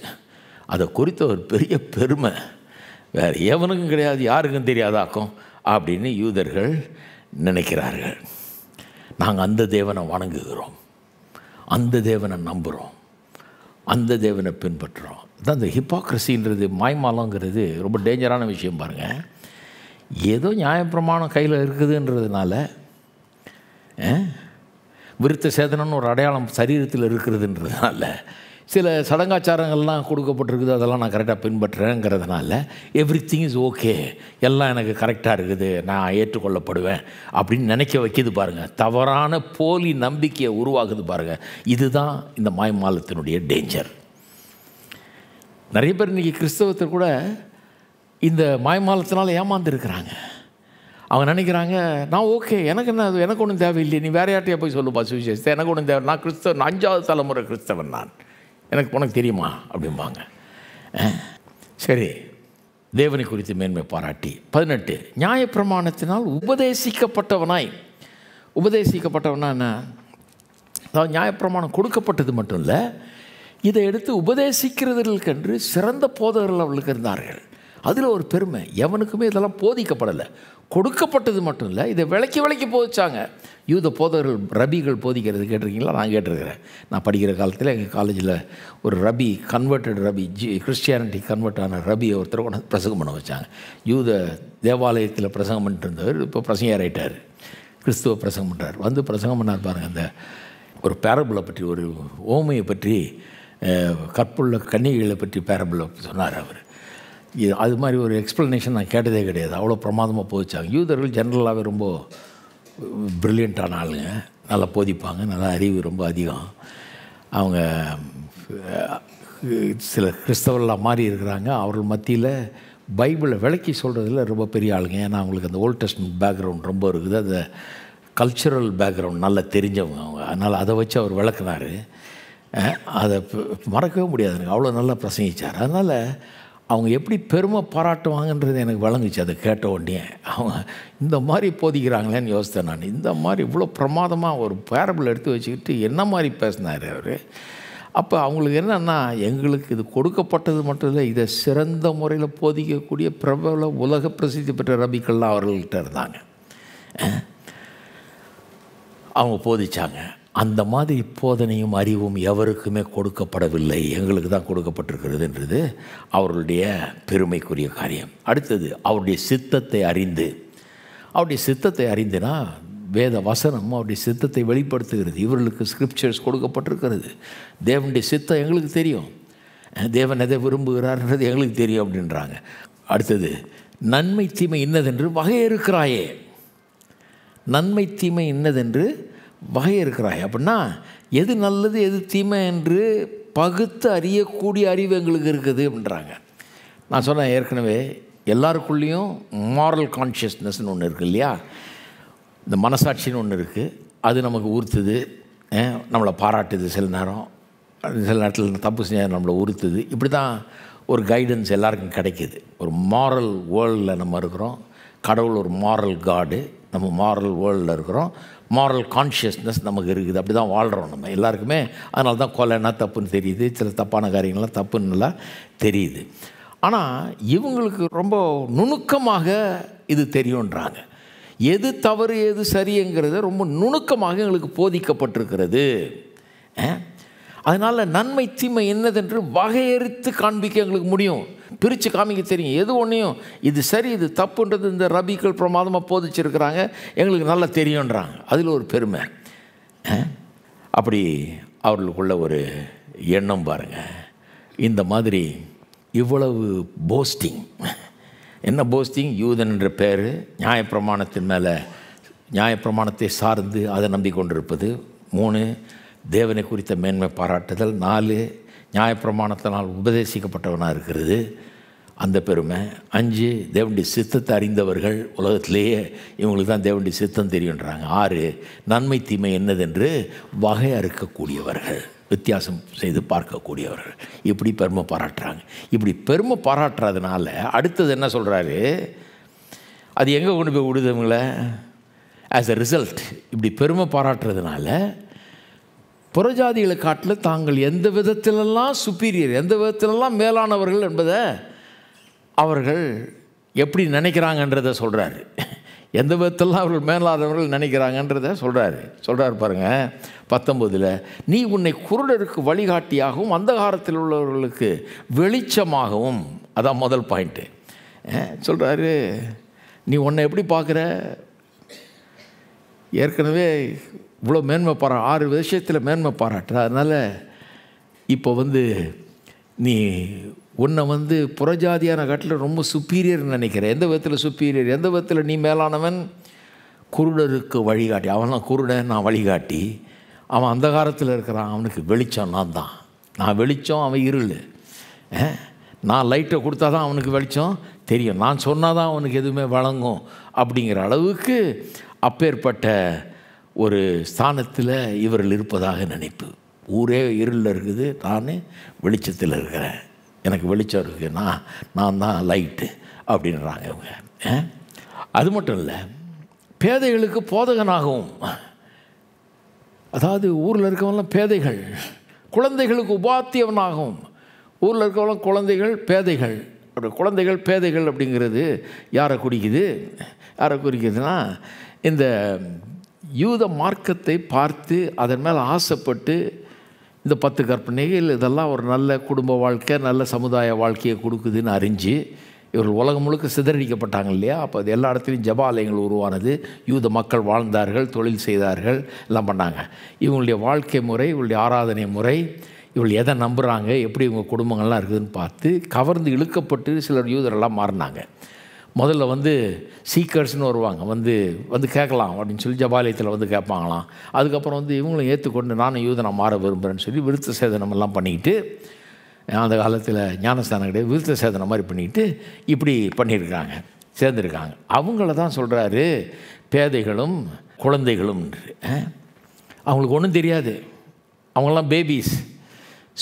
அதை குறித்த ஒரு பெரிய பெருமை வேறு எவனுக்கும் கிடையாது யாருக்கும் தெரியாதாக்கும் அப்படின்னு யூதர்கள் நினைக்கிறார்கள் நாங்கள் அந்த தேவனை வணங்குகிறோம் அந்த தேவனை நம்புகிறோம் அந்த தேவனை பின்பற்றுறோம் தான் இந்த ஹிப்பாக்ரஸின்றது மாய்மாலங்கிறது ரொம்ப டேஞ்சரான விஷயம் பாருங்கள் ஏதோ நியாயப்பிரமாணம் கையில் இருக்குதுன்றதுனால விருத்த சேதனம்னு ஒரு அடையாளம் சரீரத்தில் இருக்கிறதுன்றதுனால சில சடங்காச்சாரங்கள்லாம் கொடுக்கப்பட்டிருக்குது அதெல்லாம் நான் கரெக்டாக பின்பற்றுறேங்கிறதுனால எவ்ரி திங் இஸ் ஓகே எல்லாம் எனக்கு கரெக்டாக இருக்குது நான் ஏற்றுக்கொள்ளப்படுவேன் அப்படின்னு நினைக்க வைக்கிது பாருங்கள் தவறான போலி நம்பிக்கையை உருவாகுது பாருங்கள் இதுதான் இந்த மாய்மாலத்தினுடைய டேஞ்சர் நிறைய பேர் இன்றைக்கி கிறிஸ்தவத்தை கூட இந்த மாய்மாலத்தினால் ஏமாந்துருக்கிறாங்க அவங்க நினைக்கிறாங்க நான் ஓகே எனக்கு என்ன எனக்கு ஒன்றும் தேவையில்லை நீ வேறு யார்ட்டையா போய் சொல்லுப்பா சுவிசேஷத்தை எனக்கு ஒன்றும் தேவை நான் கிறிஸ்தவன் அஞ்சாவது தலைமுறை கிறிஸ்தவன் நான் எனக்கு உனக்கு தெரியுமா அப்படிம்பாங்க சரி தேவனை குறித்து மேன்மை பாராட்டி பதினெட்டு நியாயப்பிரமாணத்தினால் உபதேசிக்கப்பட்டவனாய் உபதேசிக்கப்பட்டவனா என்ன அதாவது நியாயப்பிரமாணம் கொடுக்கப்பட்டது மட்டும் இல்லை இதை எடுத்து உபதேசிக்கிறவர்களுக்கென்று சிறந்த போதகர்கள் அவர்களுக்கு இருந்தார்கள் அதில் ஒரு பெருமை எவனுக்குமே இதெல்லாம் போதிக்கப்படலை கொடுக்கப்பட்டது மட்டும் இல்லை இதை விளக்கி விளக்கி போதிச்சாங்க யூத போதகர்கள் ரபிகள் போதிக்கிறது கேட்டிருக்கீங்களா நான் கேட்டிருக்கிறேன் நான் படிக்கிற காலத்தில் எங்கள் காலேஜில் ஒரு ரபி கன்வெர்டட் ரபி ஜி கிறிஸ்டியானிட்டி கன்வெர்ட் ஆன ரபியை ஒருத்தர் கொண்டு பிரசங்கம் பண்ண வச்சாங்க யூத தேவாலயத்தில் பிரசங்கம் பண்ணிட்டு இருந்தவர் இப்போ பிரசங்கம் ஆகிட்டார் கிறிஸ்துவ பிரசங்கம் பண்ணுறார் வந்து பிரசங்கம் பண்ணார் பாருங்கள் அந்த ஒரு பேரபிளை பற்றி ஒரு ஓமையை பற்றி கற்புள்ள கன்னிகளை பற்றி பேரபிளை சொன்னார் அவர் இது அது மாதிரி ஒரு எக்ஸ்ப்ளனேஷன் நான் கேட்டதே கிடையாது அவ்வளோ பிரமாதமாக போச்சாங்க யூதர்கள் ஜென்ரலாகவே ரொம்ப ப்ரில்லியண்ட்டான ஆளுங்க நல்லா போதிப்பாங்க நல்லா அறிவு ரொம்ப அதிகம் அவங்க சில கிறிஸ்தவர்களாக மாறி இருக்கிறாங்க அவர்கள் மத்தியில் பைபிளை விளக்கி சொல்கிறதுல ரொம்ப பெரிய ஆளுங்க ஏன்னா அவங்களுக்கு அந்த ஓல்ட் டெஸ்ட்மெண்ட் பேக்ரவுண்ட் ரொம்ப இருக்குது அந்த கல்ச்சுரல் பேக்ரவுண்ட் நல்லா தெரிஞ்சவங்க அவங்க அதனால் அதை வச்சு அவர் விளக்குனார் அதை மறக்கவே முடியாது எனக்கு அவ்வளோ நல்லா பிரசங்கித்தார் அதனால் அவங்க எப்படி பெருமை பாராட்டுவாங்கன்றது எனக்கு வழங்குச்சு அதை கேட்ட உடனே அவங்க இந்த மாதிரி போதிக்கிறாங்களேன்னு யோசித்தேன் நான் இந்த மாதிரி இவ்வளோ பிரமாதமாக ஒரு பேரபிள் எடுத்து வச்சுக்கிட்டு என்ன மாதிரி பேசினார் அவர் அப்போ அவங்களுக்கு என்னென்னா எங்களுக்கு இது கொடுக்கப்பட்டது மட்டும் இல்லை இதை சிறந்த முறையில் போதிக்கக்கூடிய பிரபல உலக பிரசித்தி பெற்ற ரபிக்கள்லாம் அவர்கள்ட்ட இருந்தாங்க அவங்க போதிச்சாங்க அந்த மாதிரி போதனையும் அறிவும் எவருக்குமே கொடுக்கப்படவில்லை எங்களுக்கு தான் கொடுக்கப்பட்டிருக்கிறதுன்றது அவர்களுடைய பெருமைக்குரிய காரியம் அடுத்தது அவருடைய சித்தத்தை அறிந்து அவருடைய சித்தத்தை அறிந்துனா வேத வசனம் அவருடைய சித்தத்தை வெளிப்படுத்துகிறது இவர்களுக்கு ஸ்கிரிப்சர்ஸ் கொடுக்கப்பட்டிருக்கிறது தேவனுடைய சித்தம் எங்களுக்கு தெரியும் தேவன் எதை விரும்புகிறார்ன்றது எங்களுக்கு தெரியும் அப்படின்றாங்க அடுத்தது நன்மை தீமை இன்னதென்று வகை இருக்கிறாயே நன்மை தீமை இன்னதென்று வகை இருக்கிறாய் அப்படின்னா எது நல்லது எது தீமை என்று பகுத்து அறியக்கூடிய அறிவு எங்களுக்கு இருக்குது அப்படின்றாங்க நான் சொன்னேன் ஏற்கனவே எல்லாருக்குள்ளேயும் மாரல் கான்ஷியஸ்னஸ்னு ஒன்று இருக்குது இல்லையா இந்த மனசாட்சின்னு ஒன்று இருக்குது அது நமக்கு உறுத்துது நம்மளை பாராட்டுது சில நேரம் சில நேரத்தில் தப்பு செஞ்சால் நம்மளை உறுத்துது இப்படி தான் ஒரு கைடன்ஸ் எல்லாருக்கும் கிடைக்கிது ஒரு மாரல் வேர்ல்டில் நம்ம இருக்கிறோம் கடவுள் ஒரு மாரல் காடு நம்ம மாரல் வேர்ல்டில் இருக்கிறோம் மாரல் கான்ஷியஸ்னஸ் நமக்கு இருக்குது அப்படி தான் வாழ்கிறோம் நம்ம எல்லாருக்குமே அதனால தான் கொலைன்னா தப்புன்னு தெரியுது சில தப்பான காரியங்கள்லாம் நல்லா தெரியுது ஆனால் இவங்களுக்கு ரொம்ப நுணுக்கமாக இது தெரியுன்றாங்க எது தவறு எது சரிங்கிறத ரொம்ப நுணுக்கமாக எங்களுக்கு போதிக்கப்பட்டிருக்கிறது அதனால் நன்மை தீமை என்னதென்று வகையறுத்து காண்பிக்க எங்களுக்கு முடியும் பிரித்து காமிக்க தெரியும் எது ஒன்றையும் இது சரி இது தப்புன்றது இந்த ரபிக்கள் பிரமாதமாக போதிச்சிருக்கிறாங்க எங்களுக்கு நல்லா தெரியுன்றாங்க அதில் ஒரு பெருமை அப்படி அவர்களுக்குள்ள ஒரு எண்ணம் பாருங்கள் இந்த மாதிரி இவ்வளவு போஸ்டிங் என்ன போஸ்டிங் யூதன் என்ற பேர் நியாயப்பிரமாணத்தின் மேலே நியாயப்பிரமாணத்தை சார்ந்து அதை நம்பிக்கொண்டிருப்பது மூணு தேவனை குறித்த மேன்மை பாராட்டுதல் நாலு நியாயப்பிரமாணத்தினால் உபதேசிக்கப்பட்டவனாக இருக்கிறது அந்த பெருமை அஞ்சு தேவண்டி சித்தத்தை அறிந்தவர்கள் உலகத்திலேயே இவங்களுக்கு தான் தேவண்டி சித்தம் தெரியுன்றாங்க ஆறு நன்மை தீமை என்னதென்று வகை அறுக்கக்கூடியவர்கள் வித்தியாசம் செய்து பார்க்கக்கூடியவர்கள் இப்படி பெருமை பாராட்டுறாங்க இப்படி பெருமை பாராட்டுறதுனால அடுத்தது என்ன சொல்கிறாரு அது எங்கே கொண்டு போய் விடுதுங்களே ஆஸ் அ ரிசல்ட் இப்படி பெருமை பாராட்டுறதுனால புறஜாதிகளை காட்டில் தாங்கள் எந்த விதத்திலெல்லாம் சுப்பீரியர் எந்த விதத்திலெல்லாம் மேலானவர்கள் என்பதை அவர்கள் எப்படி நினைக்கிறாங்கன்றத சொல்கிறாரு எந்த விதத்திலெல்லாம் அவர்கள் மேலாதவர்கள் நினைக்கிறாங்கன்றத சொல்கிறாரு சொல்கிறார் பாருங்கள் பத்தொம்போதில் நீ உன்னை குருடருக்கு வழிகாட்டியாகவும் அந்தகாரத்தில் உள்ளவர்களுக்கு வெளிச்சமாகவும் அதான் முதல் பாயிண்ட்டு சொல்கிறாரு நீ உன்னை எப்படி பார்க்குற ஏற்கனவே இவ்வளோ மேன்மை பாரா ஆறு விஷயத்தில் மேன்மை பாராட்டுற அதனால் இப்போ வந்து நீ உன்னை வந்து புறஜாதியான கட்டில் ரொம்ப சுப்பீரியர்னு நினைக்கிற எந்த விதத்தில் சுப்பீரியர் எந்த விதத்தில் நீ மேலானவன் குருடருக்கு வழிகாட்டி அவன்லாம் குருடன் நான் வழிகாட்டி அவன் அந்த காலத்தில் இருக்கிறான் அவனுக்கு வெளிச்சம் நான் தான் நான் வெளிச்சம் அவன் இருள் நான் லைட்டை கொடுத்தா தான் அவனுக்கு வெளிச்சம் தெரியும் நான் சொன்னால் தான் அவனுக்கு எதுவுமே வழங்கும் அப்படிங்கிற அளவுக்கு அப்பேற்பட்ட ஒரு ஸ்தானத்தில் இவர்கள் இருப்பதாக நினைப்பு ஊரே இருளில் இருக்குது நான் வெளிச்சத்தில் இருக்கிறேன் எனக்கு வெளிச்சம் இருக்குன்னா நான் தான் லைட்டு அப்படின்றாங்க இவங்க அது மட்டும் இல்லை பேதைகளுக்கு போதகனாகவும் அதாவது ஊரில் இருக்கவங்களாம் பேதைகள் குழந்தைகளுக்கு உபாத்தியவனாகவும் ஊரில் இருக்கவங்களாம் குழந்தைகள் பேதைகள் அப்படி குழந்தைகள் பேதைகள் அப்படிங்கிறது யாரை குடிக்குது யாரை குறிக்குதுன்னா இந்த யூத மார்க்கத்தை பார்த்து அதன் மேல் ஆசைப்பட்டு இந்த பத்து கற்பனைகள் இதெல்லாம் ஒரு நல்ல குடும்ப வாழ்க்கை நல்ல சமுதாய வாழ்க்கையை கொடுக்குதுன்னு அறிஞ்சு இவர்கள் உலகம் முழுக்க சிதறடிக்கப்பட்டாங்க இல்லையா அப்போ அது எல்லா இடத்துலையும் ஜபாலயங்கள் உருவானது யூத மக்கள் வாழ்ந்தார்கள் தொழில் செய்தார்கள் எல்லாம் பண்ணாங்க இவங்களுடைய வாழ்க்கை முறை இவங்களுடைய ஆராதனை முறை இவள் எதை நம்புகிறாங்க எப்படி இவங்க குடும்பங்கள்லாம் இருக்குதுன்னு பார்த்து கவர்ந்து இழுக்கப்பட்டு சிலர் யூதரெல்லாம் மாறினாங்க முதல்ல வந்து சீக்கர்ஸ்னு வருவாங்க வந்து வந்து கேட்கலாம் அப்படின்னு சொல்லி ஜபாலயத்தில் வந்து கேட்பாங்களாம் அதுக்கப்புறம் வந்து இவங்களும் ஏற்றுக்கொண்டு நானும் யூதனை மாற விரும்புகிறேன்னு சொல்லி விருத்த சேதனம் எல்லாம் பண்ணிக்கிட்டு அந்த காலத்தில் ஞானஸ்தானம் கிடையாது விருத்த சேதனம் மாதிரி பண்ணிக்கிட்டு இப்படி பண்ணியிருக்காங்க சேர்ந்துருக்காங்க அவங்கள தான் சொல்கிறாரு பேதைகளும் குழந்தைகளும் அவங்களுக்கு ஒன்றும் தெரியாது அவங்களாம் பேபீஸ்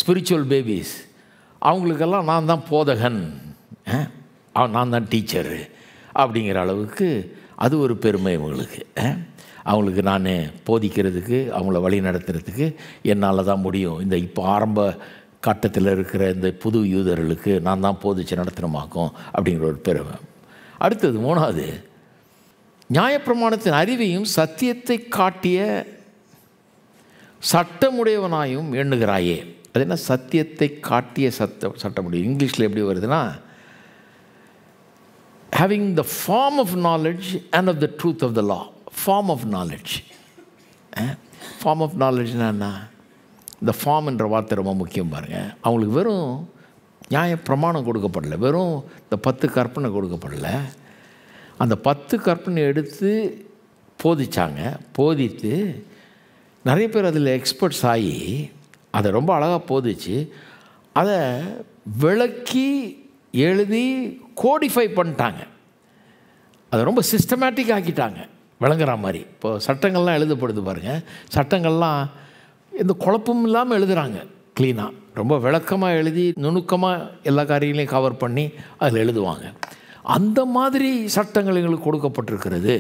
ஸ்பிரிச்சுவல் பேபீஸ் அவங்களுக்கெல்லாம் நான் தான் போதகன் நான் தான் டீச்சரு அப்படிங்கிற அளவுக்கு அது ஒரு பெருமை இவங்களுக்கு அவங்களுக்கு நான் போதிக்கிறதுக்கு அவங்கள வழி நடத்துறதுக்கு என்னால் தான் முடியும் இந்த இப்போ ஆரம்ப கட்டத்தில் இருக்கிற இந்த புது யூதர்களுக்கு நான் தான் போதிச்சு நடத்தினமாக்கும் அப்படிங்கிற ஒரு பெருமை அடுத்தது மூணாவது நியாயப்பிரமாணத்தின் அறிவையும் சத்தியத்தை காட்டிய சட்டமுடையவனாயும் எண்ணுகிறாயே அது என்ன சத்தியத்தை காட்டிய சத்த சட்டமுடியும் இங்கிலீஷில் எப்படி வருதுன்னா having the form of knowledge and of the truth of the law form of knowledge form of நாலேஜ்னா என்ன இந்த ஃபார்ம் என்ற வார்த்தை ரொம்ப முக்கியம் பாருங்கள் அவங்களுக்கு வெறும் நியாய பிரமாணம் கொடுக்கப்படல வெறும் இந்த பத்து கற்பனை கொடுக்கப்படலை அந்த பத்து கற்பனை எடுத்து போதிச்சாங்க போதித்து நிறைய பேர் அதில் எக்ஸ்பர்ட்ஸ் ஆகி அதை ரொம்ப அழகாக போதிச்சு அதை விளக்கி எழுதி கோடிஃபை பண்ணிட்டாங்க அதை ரொம்ப சிஸ்டமேட்டிக் ஆக்கிட்டாங்க விளங்குற மாதிரி இப்போ சட்டங்கள்லாம் எழுதப்படுது பாருங்கள் சட்டங்கள்லாம் எந்த குழப்பமும் இல்லாமல் எழுதுகிறாங்க க்ளீனாக ரொம்ப விளக்கமாக எழுதி நுணுக்கமாக எல்லா காரியங்களையும் கவர் பண்ணி அதில் எழுதுவாங்க அந்த மாதிரி சட்டங்கள் எங்களுக்கு கொடுக்கப்பட்டிருக்கிறது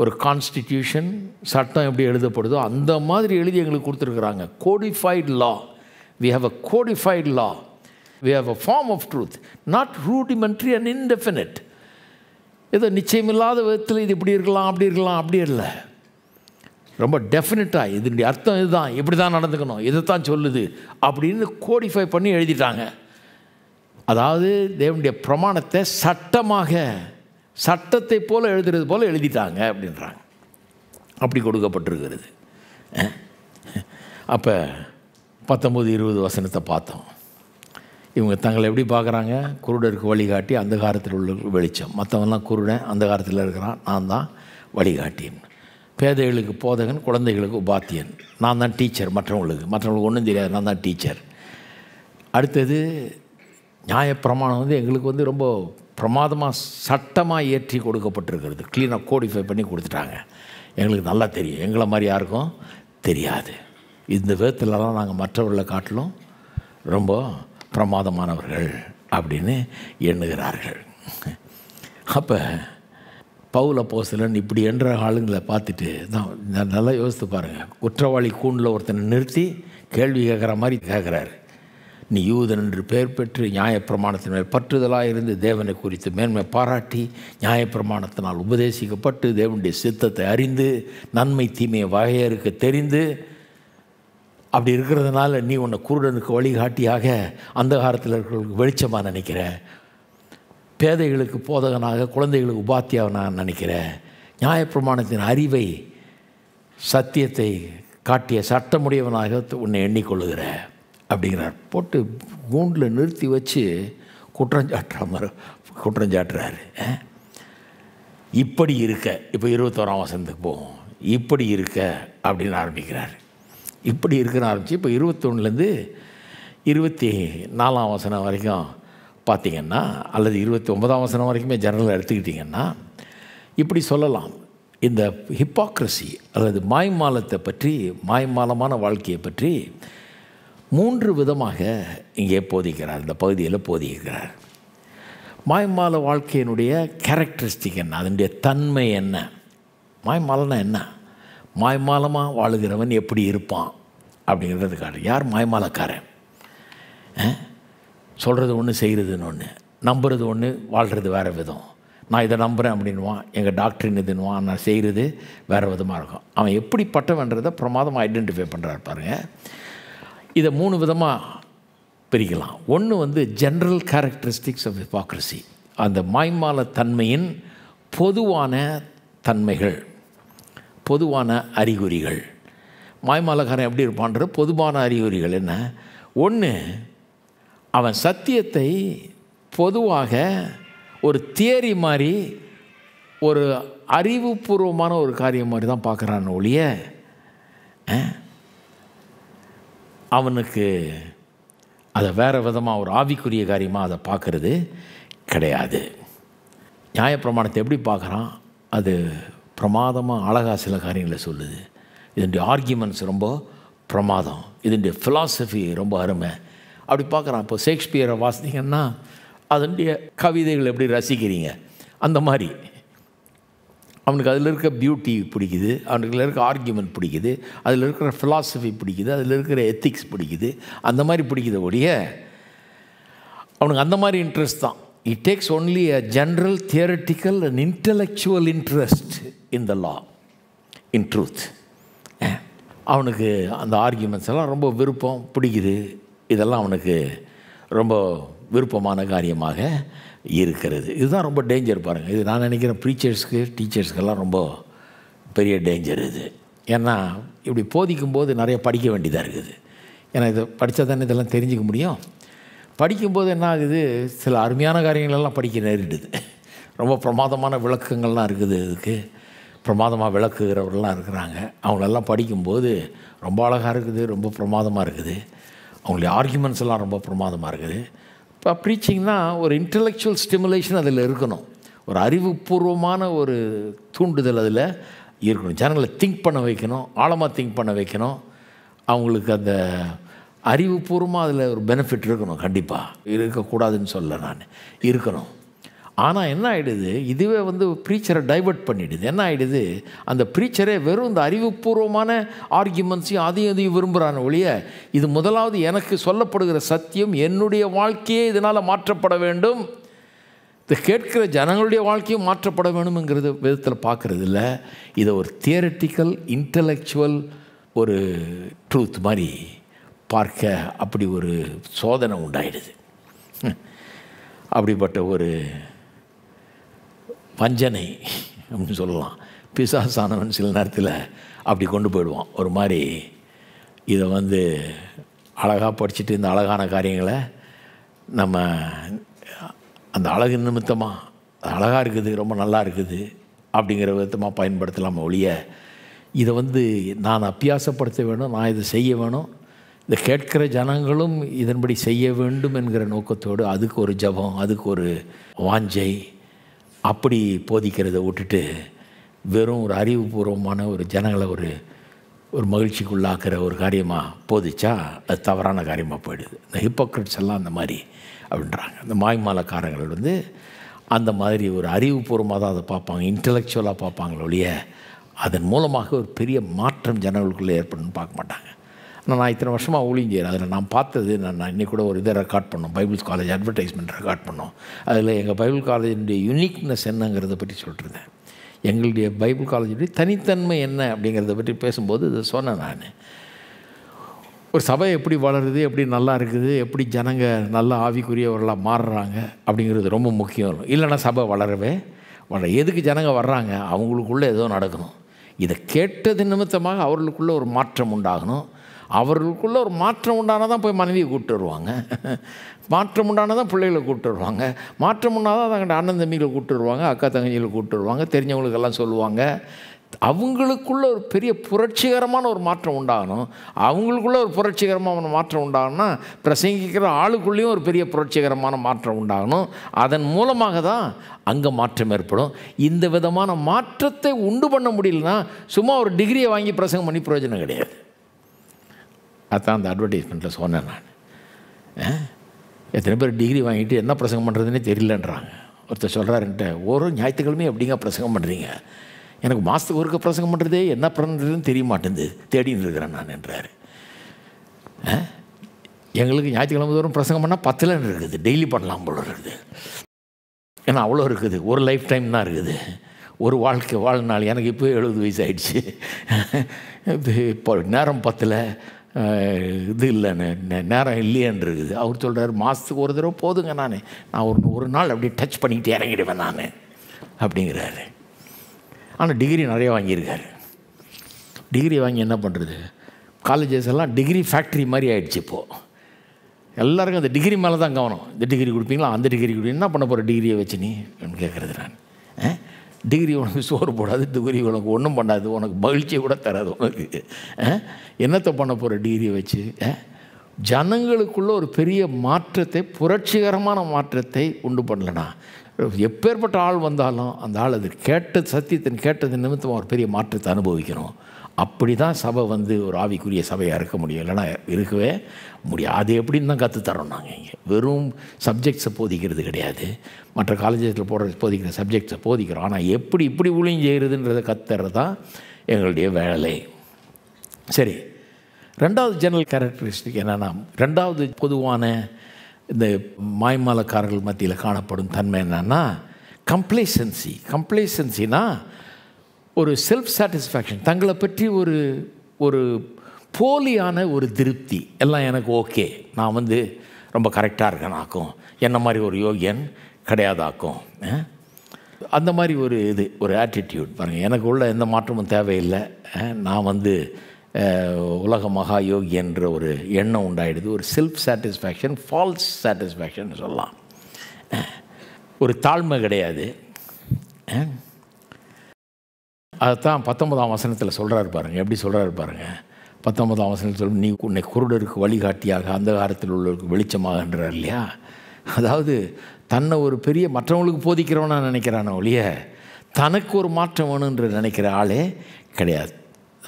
ஒரு கான்ஸ்டிடியூஷன் சட்டம் எப்படி எழுதப்படுதோ அந்த மாதிரி எழுதி எங்களுக்கு கொடுத்துருக்குறாங்க codified law we have a codified law We have a form of truth, not rudimentary and indefinite. ஏதோ நிச்சயம் இல்லாத விதத்தில் இது இப்படி இருக்கலாம் அப்படி இருக்கலாம் அப்படி இல்லை ரொம்ப டெஃபினட்டாக இதனுடைய அர்த்தம் இதுதான் இப்படி தான் நடந்துக்கணும் இதை தான் சொல்லுது அப்படின்னு கோடிஃபை பண்ணி எழுதிட்டாங்க அதாவது தேவனுடைய பிரமாணத்தை சட்டமாக சட்டத்தை போல் எழுதுறது போல் எழுதிட்டாங்க அப்படின்றாங்க அப்படி கொடுக்கப்பட்டிருக்கிறது அப்போ பத்தொம்போது இருபது வசனத்தை பார்த்தோம் இவங்க தங்களை எப்படி பார்க்குறாங்க குருடருக்கு வழிகாட்டி அந்த காலத்தில் உள்ள வெளிச்சம் மற்றவன்லாம் குருடன் அந்த காலத்தில் இருக்கிறான் நான் தான் வழிகாட்டியன் பேதைகளுக்கு போதகன் குழந்தைகளுக்கு உபாத்தியன் நான் தான் டீச்சர் மற்றவங்களுக்கு மற்றவங்களுக்கு ஒன்றும் தெரியாது நான் தான் டீச்சர் அடுத்தது நியாயப்பிரமாணம் வந்து எங்களுக்கு வந்து ரொம்ப பிரமாதமாக சட்டமாக ஏற்றி கொடுக்கப்பட்டிருக்கிறது க்ளீனாக கோடிஃபை பண்ணி கொடுத்துட்டாங்க எங்களுக்கு நல்லா தெரியும் எங்களை மாதிரி யாருக்கும் தெரியாது இந்த விதத்துலலாம் நாங்கள் மற்றவர்களை காட்டிலும் ரொம்ப பிரமாதமானவர்கள் அப்படின்னு எண்ணுகிறார்கள் அப்போ பவுல போசலன் இப்படி என்ற ஆளுங்களை பார்த்துட்டு தான் நல்லா யோசித்து பாருங்கள் குற்றவாளி கூண்டில் ஒருத்தனை நிறுத்தி கேள்வி கேட்குற மாதிரி கேட்குறாரு நீ யூதன் என்று பெயர் பெற்று நியாயப்பிரமாணத்தின் மேல் பற்றுதலாக இருந்து தேவனை குறித்து மேன்மை பாராட்டி நியாயப்பிரமாணத்தினால் உபதேசிக்கப்பட்டு தேவனுடைய சித்தத்தை அறிந்து நன்மை தீமையை வகையறுக்க தெரிந்து அப்படி இருக்கிறதுனால நீ உன்னை குருடனுக்கு வழிகாட்டியாக அந்த காலத்தில் இருக்கிறவங்களுக்கு வெளிச்சமாக நினைக்கிற பேதைகளுக்கு போதகனாக குழந்தைகளுக்கு உபாத்தியாக நான் நினைக்கிறேன் நியாயப்பிரமாணத்தின் அறிவை சத்தியத்தை காட்டிய சட்டமுடையவனாக உன்னை எண்ணிக்கொள்ளுகிற அப்படிங்கிறார் போட்டு கூண்டில் நிறுத்தி வச்சு குற்றஞ்சாட்டுற குற்றஞ்சாட்டுறாரு இப்படி இருக்க இப்போ இருபத்தோராம் வசந்துக்கு போவோம் இப்படி இருக்க அப்படின்னு ஆரம்பிக்கிறார் இப்படி இருக்கிற ஆரம்பிச்சு இப்போ இருபத்தொன்னுலேருந்து இருபத்தி நாலாம் வசனம் வரைக்கும் பார்த்திங்கன்னா அல்லது இருபத்தி ஒன்பதாம் வசனம் வரைக்குமே ஜெனரலாக எடுத்துக்கிட்டிங்கன்னா இப்படி சொல்லலாம் இந்த ஹிப்பாக்ரஸி அல்லது மாய்மாலத்தை பற்றி மாய்மாலமான வாழ்க்கையை பற்றி மூன்று விதமாக இங்கே போதிக்கிறார் இந்த பகுதியில் போதிக்கிறார் மாய்மால வாழ்க்கையினுடைய கேரக்டரிஸ்டிக் என்ன அதனுடைய தன்மை என்ன மாய்மாலனா என்ன மாய்மாலமாக வாழுகிறவன் எப்படி இருப்பான் அப்படிங்கிறதுக்காக யார் மாய்மாலக்காரன் சொல்கிறது ஒன்று செய்கிறதுன்னு ஒன்று நம்புறது ஒன்று வாழ்கிறது வேறு விதம் நான் இதை நம்புகிறேன் அப்படின்வான் எங்கள் டாக்டரின் இதுன்னுவான் நான் செய்கிறது வேறு விதமாக இருக்கும் அவன் எப்படிப்பட்டவன்றதை பிரமாதமாக ஐடென்டிஃபை பண்ணுறாரு பாருங்கள் இதை மூணு விதமாக பிரிக்கலாம் ஒன்று வந்து ஜென்ரல் கேரக்டரிஸ்டிக்ஸ் ஆஃப் ஹிப்பாக்ரஸி அந்த மாய்மால தன்மையின் பொதுவான தன்மைகள் பொதுவான அறிகுறிகள் மாய்மாலக்காரன் எப்படி இருப்பான்ற பொதுவான அறிகுறிகள் என்ன ஒன்று அவன் சத்தியத்தை பொதுவாக ஒரு தியரி மாதிரி ஒரு அறிவுபூர்வமான ஒரு காரியம் மாதிரி தான் பார்க்குறான் ஒழிய அவனுக்கு அதை வேறு விதமாக ஒரு ஆவிக்குரிய காரியமாக அதை பார்க்குறது கிடையாது நியாயப்பிரமாணத்தை எப்படி பார்க்குறான் அது பிரமாதமாக அழகா சில காரியங்களை சொல்லுது இதனுடைய ஆர்கியூமெண்ட்ஸ் ரொம்ப பிரமாதம் இதனுடைய ஃபிலாசபி ரொம்ப அருமை அப்படி பார்க்குறான் இப்போ ஷேக்ஸ்பியரை வாசித்தீங்கன்னா அதனுடைய கவிதைகள் எப்படி ரசிக்கிறீங்க அந்த மாதிரி அவனுக்கு அதில் இருக்க பியூட்டி பிடிக்குது அவனுக்கு இருக்க ஆர்கியூமெண்ட் பிடிக்குது அதில் இருக்கிற ஃபிலாசபி பிடிக்குது அதில் இருக்கிற எத்திக்ஸ் பிடிக்குது அந்த மாதிரி பிடிக்குது ஒழிய அவனுக்கு அந்த மாதிரி இன்ட்ரெஸ்ட் தான் it takes only a general theoretical and intellectual interest in the law in truth அவனுக்கு அந்த ஆர்கியூமெண்ட்ஸ் எல்லாம் ரொம்ப விருப்பம் பிடிக்குது இதெல்லாம் அவனுக்கு ரொம்ப விருப்பமான காரியமாக இருக்கிறது இதுதான் ரொம்ப டேஞ்சர் பாருங்கள் இது நான் நினைக்கிறேன் ப்ரீச்சர்ஸ்க்கு டீச்சர்ஸ்க்கெல்லாம் ரொம்ப பெரிய டேஞ்சர் இது ஏன்னா இப்படி போதிக்கும் போது நிறைய படிக்க வேண்டியதாக இருக்குது ஏன்னா இதை படித்தா தானே இதெல்லாம் தெரிஞ்சிக்க முடியும் படிக்கும்போது என்ன ஆகுது சில அருமையான காரியங்களெல்லாம் படிக்க நேரிடுது ரொம்ப பிரமாதமான விளக்கங்கள்லாம் இருக்குது இதுக்கு பிரமாதமாக விளக்குகிறவர்கள்லாம் இருக்கிறாங்க அவங்களெல்லாம் படிக்கும்போது ரொம்ப அழகாக இருக்குது ரொம்ப பிரமாதமாக இருக்குது அவங்களுடைய ஆர்குமெண்ட்ஸ் எல்லாம் ரொம்ப பிரமாதமாக இருக்குது இப்போ ப்ரீச்சிங்னா ஒரு இன்டலெக்சுவல் ஸ்டிமுலேஷன் அதில் இருக்கணும் ஒரு அறிவுபூர்வமான ஒரு தூண்டுதல் அதில் இருக்கணும் ஜனங்களை திங்க் பண்ண வைக்கணும் ஆழமாக திங்க் பண்ண வைக்கணும் அவங்களுக்கு அந்த அறிவுபூர்வமாக அதில் ஒரு பெனிஃபிட் இருக்கணும் கண்டிப்பாக இருக்கக்கூடாதுன்னு சொல்ல நான் இருக்கணும் ஆனால் என்ன ஆகிடுது இதுவே வந்து ப்ரீச்சரை டைவெர்ட் பண்ணிடுது என்ன ஆகிடுது அந்த ப்ரீச்சரே வெறும் இந்த அறிவுபூர்வமான ஆர்கியூமெண்ட்ஸையும் அதையும் இதையும் விரும்புகிறான ஒழிய இது முதலாவது எனக்கு சொல்லப்படுகிற சத்தியம் என்னுடைய வாழ்க்கையே இதனால் மாற்றப்பட வேண்டும் இது கேட்கிற ஜனங்களுடைய வாழ்க்கையும் மாற்றப்பட வேணுங்கிறது விதத்தில் பார்க்குறது இல்லை இதை ஒரு தியரட்டிக்கல் இன்டலெக்சுவல் ஒரு ட்ரூத் மாதிரி பார்க்க அப்படி ஒரு சோதனை உண்டாயிடுது அப்படிப்பட்ட ஒரு வஞ்சனை அப்படின்னு சொல்லலாம் பிசாசானவன் சில நேரத்தில் அப்படி கொண்டு போயிடுவான் ஒரு மாதிரி இதை வந்து அழகாக படிச்சுட்டு இந்த அழகான காரியங்களை நம்ம அந்த அழகு நிமித்தமாக அழகாக இருக்குது ரொம்ப நல்லா இருக்குது அப்படிங்கிற விதமாக பயன்படுத்தலாம் ஒழிய இதை வந்து நான் அப்பியாசப்படுத்த வேணும் நான் இதை செய்ய வேணும் இதை கேட்கிற ஜனங்களும் இதன்படி செய்ய வேண்டும் என்கிற நோக்கத்தோடு அதுக்கு ஒரு ஜபம் அதுக்கு ஒரு வாஞ்சை அப்படி போதிக்கிறத விட்டுட்டு வெறும் ஒரு அறிவுபூர்வமான ஒரு ஜனங்களை ஒரு ஒரு மகிழ்ச்சிக்குள்ளாக்குற ஒரு காரியமாக போதிச்சா அது தவறான காரியமாக போயிடுது இந்த ஹிப்போக்ரட்ஸ் எல்லாம் அந்த மாதிரி அப்படின்றாங்க இந்த மாய்மாலக்காரங்கள் வந்து அந்த மாதிரி ஒரு அறிவுபூர்வமாக தான் அதை பார்ப்பாங்க இன்டலெக்சுவலாக பார்ப்பாங்களே ஒழிய அதன் மூலமாக ஒரு பெரிய மாற்றம் ஜனங்களுக்குள்ளே ஏற்படணும்னு பார்க்க மாட்டாங்க நான் இத்தனை வருஷமாக ஊழியம் செய்கிறேன் அதில் நான் பார்த்தது நான் நான் கூட ஒரு இதை ரெக்கார்ட் பண்ணோம் பைபிள் காலேஜ் அட்வர்டைஸ்மெண்ட் ரெக்கார்ட் பண்ணோம் அதில் எங்கள் பைபிள் காலேஜினுடைய யுனிக்னஸ் என்னங்கிறத பற்றி சொல்லிட்டுருந்தேன் எங்களுடைய பைபிள் காலேஜுடைய தனித்தன்மை என்ன அப்படிங்கிறத பற்றி பேசும்போது இதை சொன்னேன் நான் ஒரு சபை எப்படி வளருது எப்படி நல்லா இருக்குது எப்படி ஜனங்க நல்லா ஆவிக்குரியவர்களாக மாறுறாங்க அப்படிங்கிறது ரொம்ப முக்கியம் இல்லைன்னா சபை வளரவே வளர எதுக்கு ஜனங்க வர்றாங்க அவங்களுக்குள்ளே ஏதோ நடக்கணும் இதை கேட்டது நிமித்தமாக அவர்களுக்குள்ளே ஒரு மாற்றம் உண்டாகணும் அவர்களுக்குள்ளே ஒரு மாற்றம் உண்டானதான் போய் மனைவியை கூப்பிட்டு வருவாங்க மாற்றம் தான் பிள்ளைகளை கூப்பிட்டு வருவாங்க மாற்றம் தான் தங்கள்கிட்ட அண்ணன் தம்பிகளை கூப்பிட்டு வருவாங்க அக்கா தங்கச்சிகளை கூப்பிட்டு வருவாங்க தெரிஞ்சவங்களுக்கெல்லாம் சொல்லுவாங்க அவங்களுக்குள்ள ஒரு பெரிய புரட்சிகரமான ஒரு மாற்றம் உண்டாகணும் அவங்களுக்குள்ள ஒரு புரட்சிகரமான மாற்றம் உண்டாகணும்னா பிரசங்கிக்கிற ஆளுக்குள்ளேயும் ஒரு பெரிய புரட்சிகரமான மாற்றம் உண்டாகணும் அதன் மூலமாக தான் அங்கே மாற்றம் ஏற்படும் இந்த விதமான மாற்றத்தை உண்டு பண்ண முடியலன்னா சும்மா ஒரு டிகிரியை வாங்கி பிரசங்கம் பண்ணி பிரயோஜனம் கிடையாது அதான் அந்த அட்வர்டைஸ்மெண்ட்டில் சொன்னேன் நான் எத்தனை பேர் டிகிரி வாங்கிட்டு என்ன பிரசங்கம் பண்ணுறதுன்னே தெரியலன்றாங்க ஒருத்தர் சொல்கிறாருன்ட்டு ஒரு ஞாயிற்றுக்கிழமையும் எப்படிங்க பிரசங்கம் பண்ணுறீங்க எனக்கு மாதத்துக்கு ஒருக்க பிரசங்கம் பண்ணுறதே என்ன பண்ணுறதுன்னு தெரிய மாட்டேங்குது தேடின்னு இருக்கிறேன் நான் என்றார் எங்களுக்கு ஞாயிற்றுக்கிழமை தோறும் பிரசங்கம் பண்ணால் பத்தில் இருக்குது டெய்லி பண்ணலாம் போல இருக்குது ஏன்னா அவ்வளோ இருக்குது ஒரு லைஃப் டைம் தான் இருக்குது ஒரு வாழ்க்கை வாழ்நாள் எனக்கு இப்போ எழுபது வயசு ஆகிடுச்சு இப்போ நேரம் பத்தில் இது இல்லைன்னு நேரம் இருக்குது அவர் சொல்கிறார் மாதத்துக்கு ஒரு தடவை போதுங்க நான் நான் ஒரு ஒரு நாள் அப்படியே டச் பண்ணிக்கிட்டு இறங்கிடுவேன் நான் அப்படிங்கிறாரு ஆனால் டிகிரி நிறைய வாங்கியிருக்காரு டிகிரி வாங்கி என்ன பண்ணுறது காலேஜஸ் எல்லாம் டிகிரி ஃபேக்ட்ரி மாதிரி ஆகிடுச்சு இப்போது எல்லாருக்கும் அந்த டிகிரி மேலே தான் கவனம் இந்த டிகிரி கொடுப்பீங்களா அந்த டிகிரி கொடுப்பீங்க என்ன பண்ண போகிற டிகிரியை வச்சு நீ அப்படின்னு கேட்குறது நான் டிகிரி உனக்கு சோறு போடாது டிகிரி உனக்கு ஒன்றும் பண்ணாது உனக்கு மகிழ்ச்சியை கூட தராது உனக்கு என்னத்தை பண்ண போகிற டிகிரியை வச்சு ஜனங்களுக்குள்ள ஒரு பெரிய மாற்றத்தை புரட்சிகரமான மாற்றத்தை உண்டு பண்ணலனா எப்பேற்பட்ட ஆள் வந்தாலும் அந்த ஆள் அது கேட்ட சத்தியத்தின் கேட்டது நிமித்தம் ஒரு பெரிய மாற்றத்தை அனுபவிக்கணும் அப்படி தான் சபை வந்து ஒரு ஆவிக்குரிய சபையாக இருக்க முடியும் இல்லைனா இருக்கவே முடியாது அது எப்படின்னு தான் கற்றுத்தரோம் நாங்கள் இங்கே வெறும் சப்ஜெக்ட்ஸை போதிக்கிறது கிடையாது மற்ற காலேஜஸில் போடுற போதிக்கிற சப்ஜெக்ட்ஸை போதிக்கிறோம் ஆனால் எப்படி இப்படி ஊழியம் செய்கிறதுன்றதை கற்றுறது தான் எங்களுடைய வேலை சரி ரெண்டாவது ஜெனரல் கேரக்டரிஸ்டிக் என்னென்னா ரெண்டாவது பொதுவான இந்த மாய்மாலக்காரர்கள் மத்தியில் காணப்படும் தன்மை என்னென்னா கம்ப்ளேசன்சி கம்ப்ளேசன்சினா ஒரு செல்ஃப் சாட்டிஸ்ஃபேக்ஷன் தங்களை பற்றி ஒரு ஒரு போலியான ஒரு திருப்தி எல்லாம் எனக்கு ஓகே நான் வந்து ரொம்ப கரெக்டாக இருக்கேனாக்கும் என்ன மாதிரி ஒரு யோகியன் கிடையாதாக்கும் அந்த மாதிரி ஒரு இது ஒரு ஆட்டிடியூட் பாருங்கள் எனக்கு உள்ள எந்த மாற்றமும் தேவையில்லை நான் வந்து உலக மகா யோகி என்ற ஒரு எண்ணம் உண்டாயிடுது ஒரு செல்ஃப் சாட்டிஸ்ஃபேக்ஷன் ஃபால்ஸ் சாட்டிஸ்ஃபேக்ஷன் சொல்லலாம் ஒரு தாழ்மை கிடையாது அதைத்தான் பத்தொன்பதாம் வசனத்தில் சொல்கிறாரு பாருங்கள் எப்படி சொல்கிறாரு பாருங்கள் பத்தொன்பதாம் வசனத்தில் சொல்லும் நீ உன்னை குருடருக்கு வழிகாட்டியாக அந்த காலத்தில் உள்ளவருக்கு வெளிச்சமாகன்றார் இல்லையா அதாவது தன்னை ஒரு பெரிய மற்றவங்களுக்கு போதிக்கிறவனா நினைக்கிறான ஒழிய தனக்கு ஒரு மாற்றம் வேணுன்ற நினைக்கிற ஆளே கிடையாது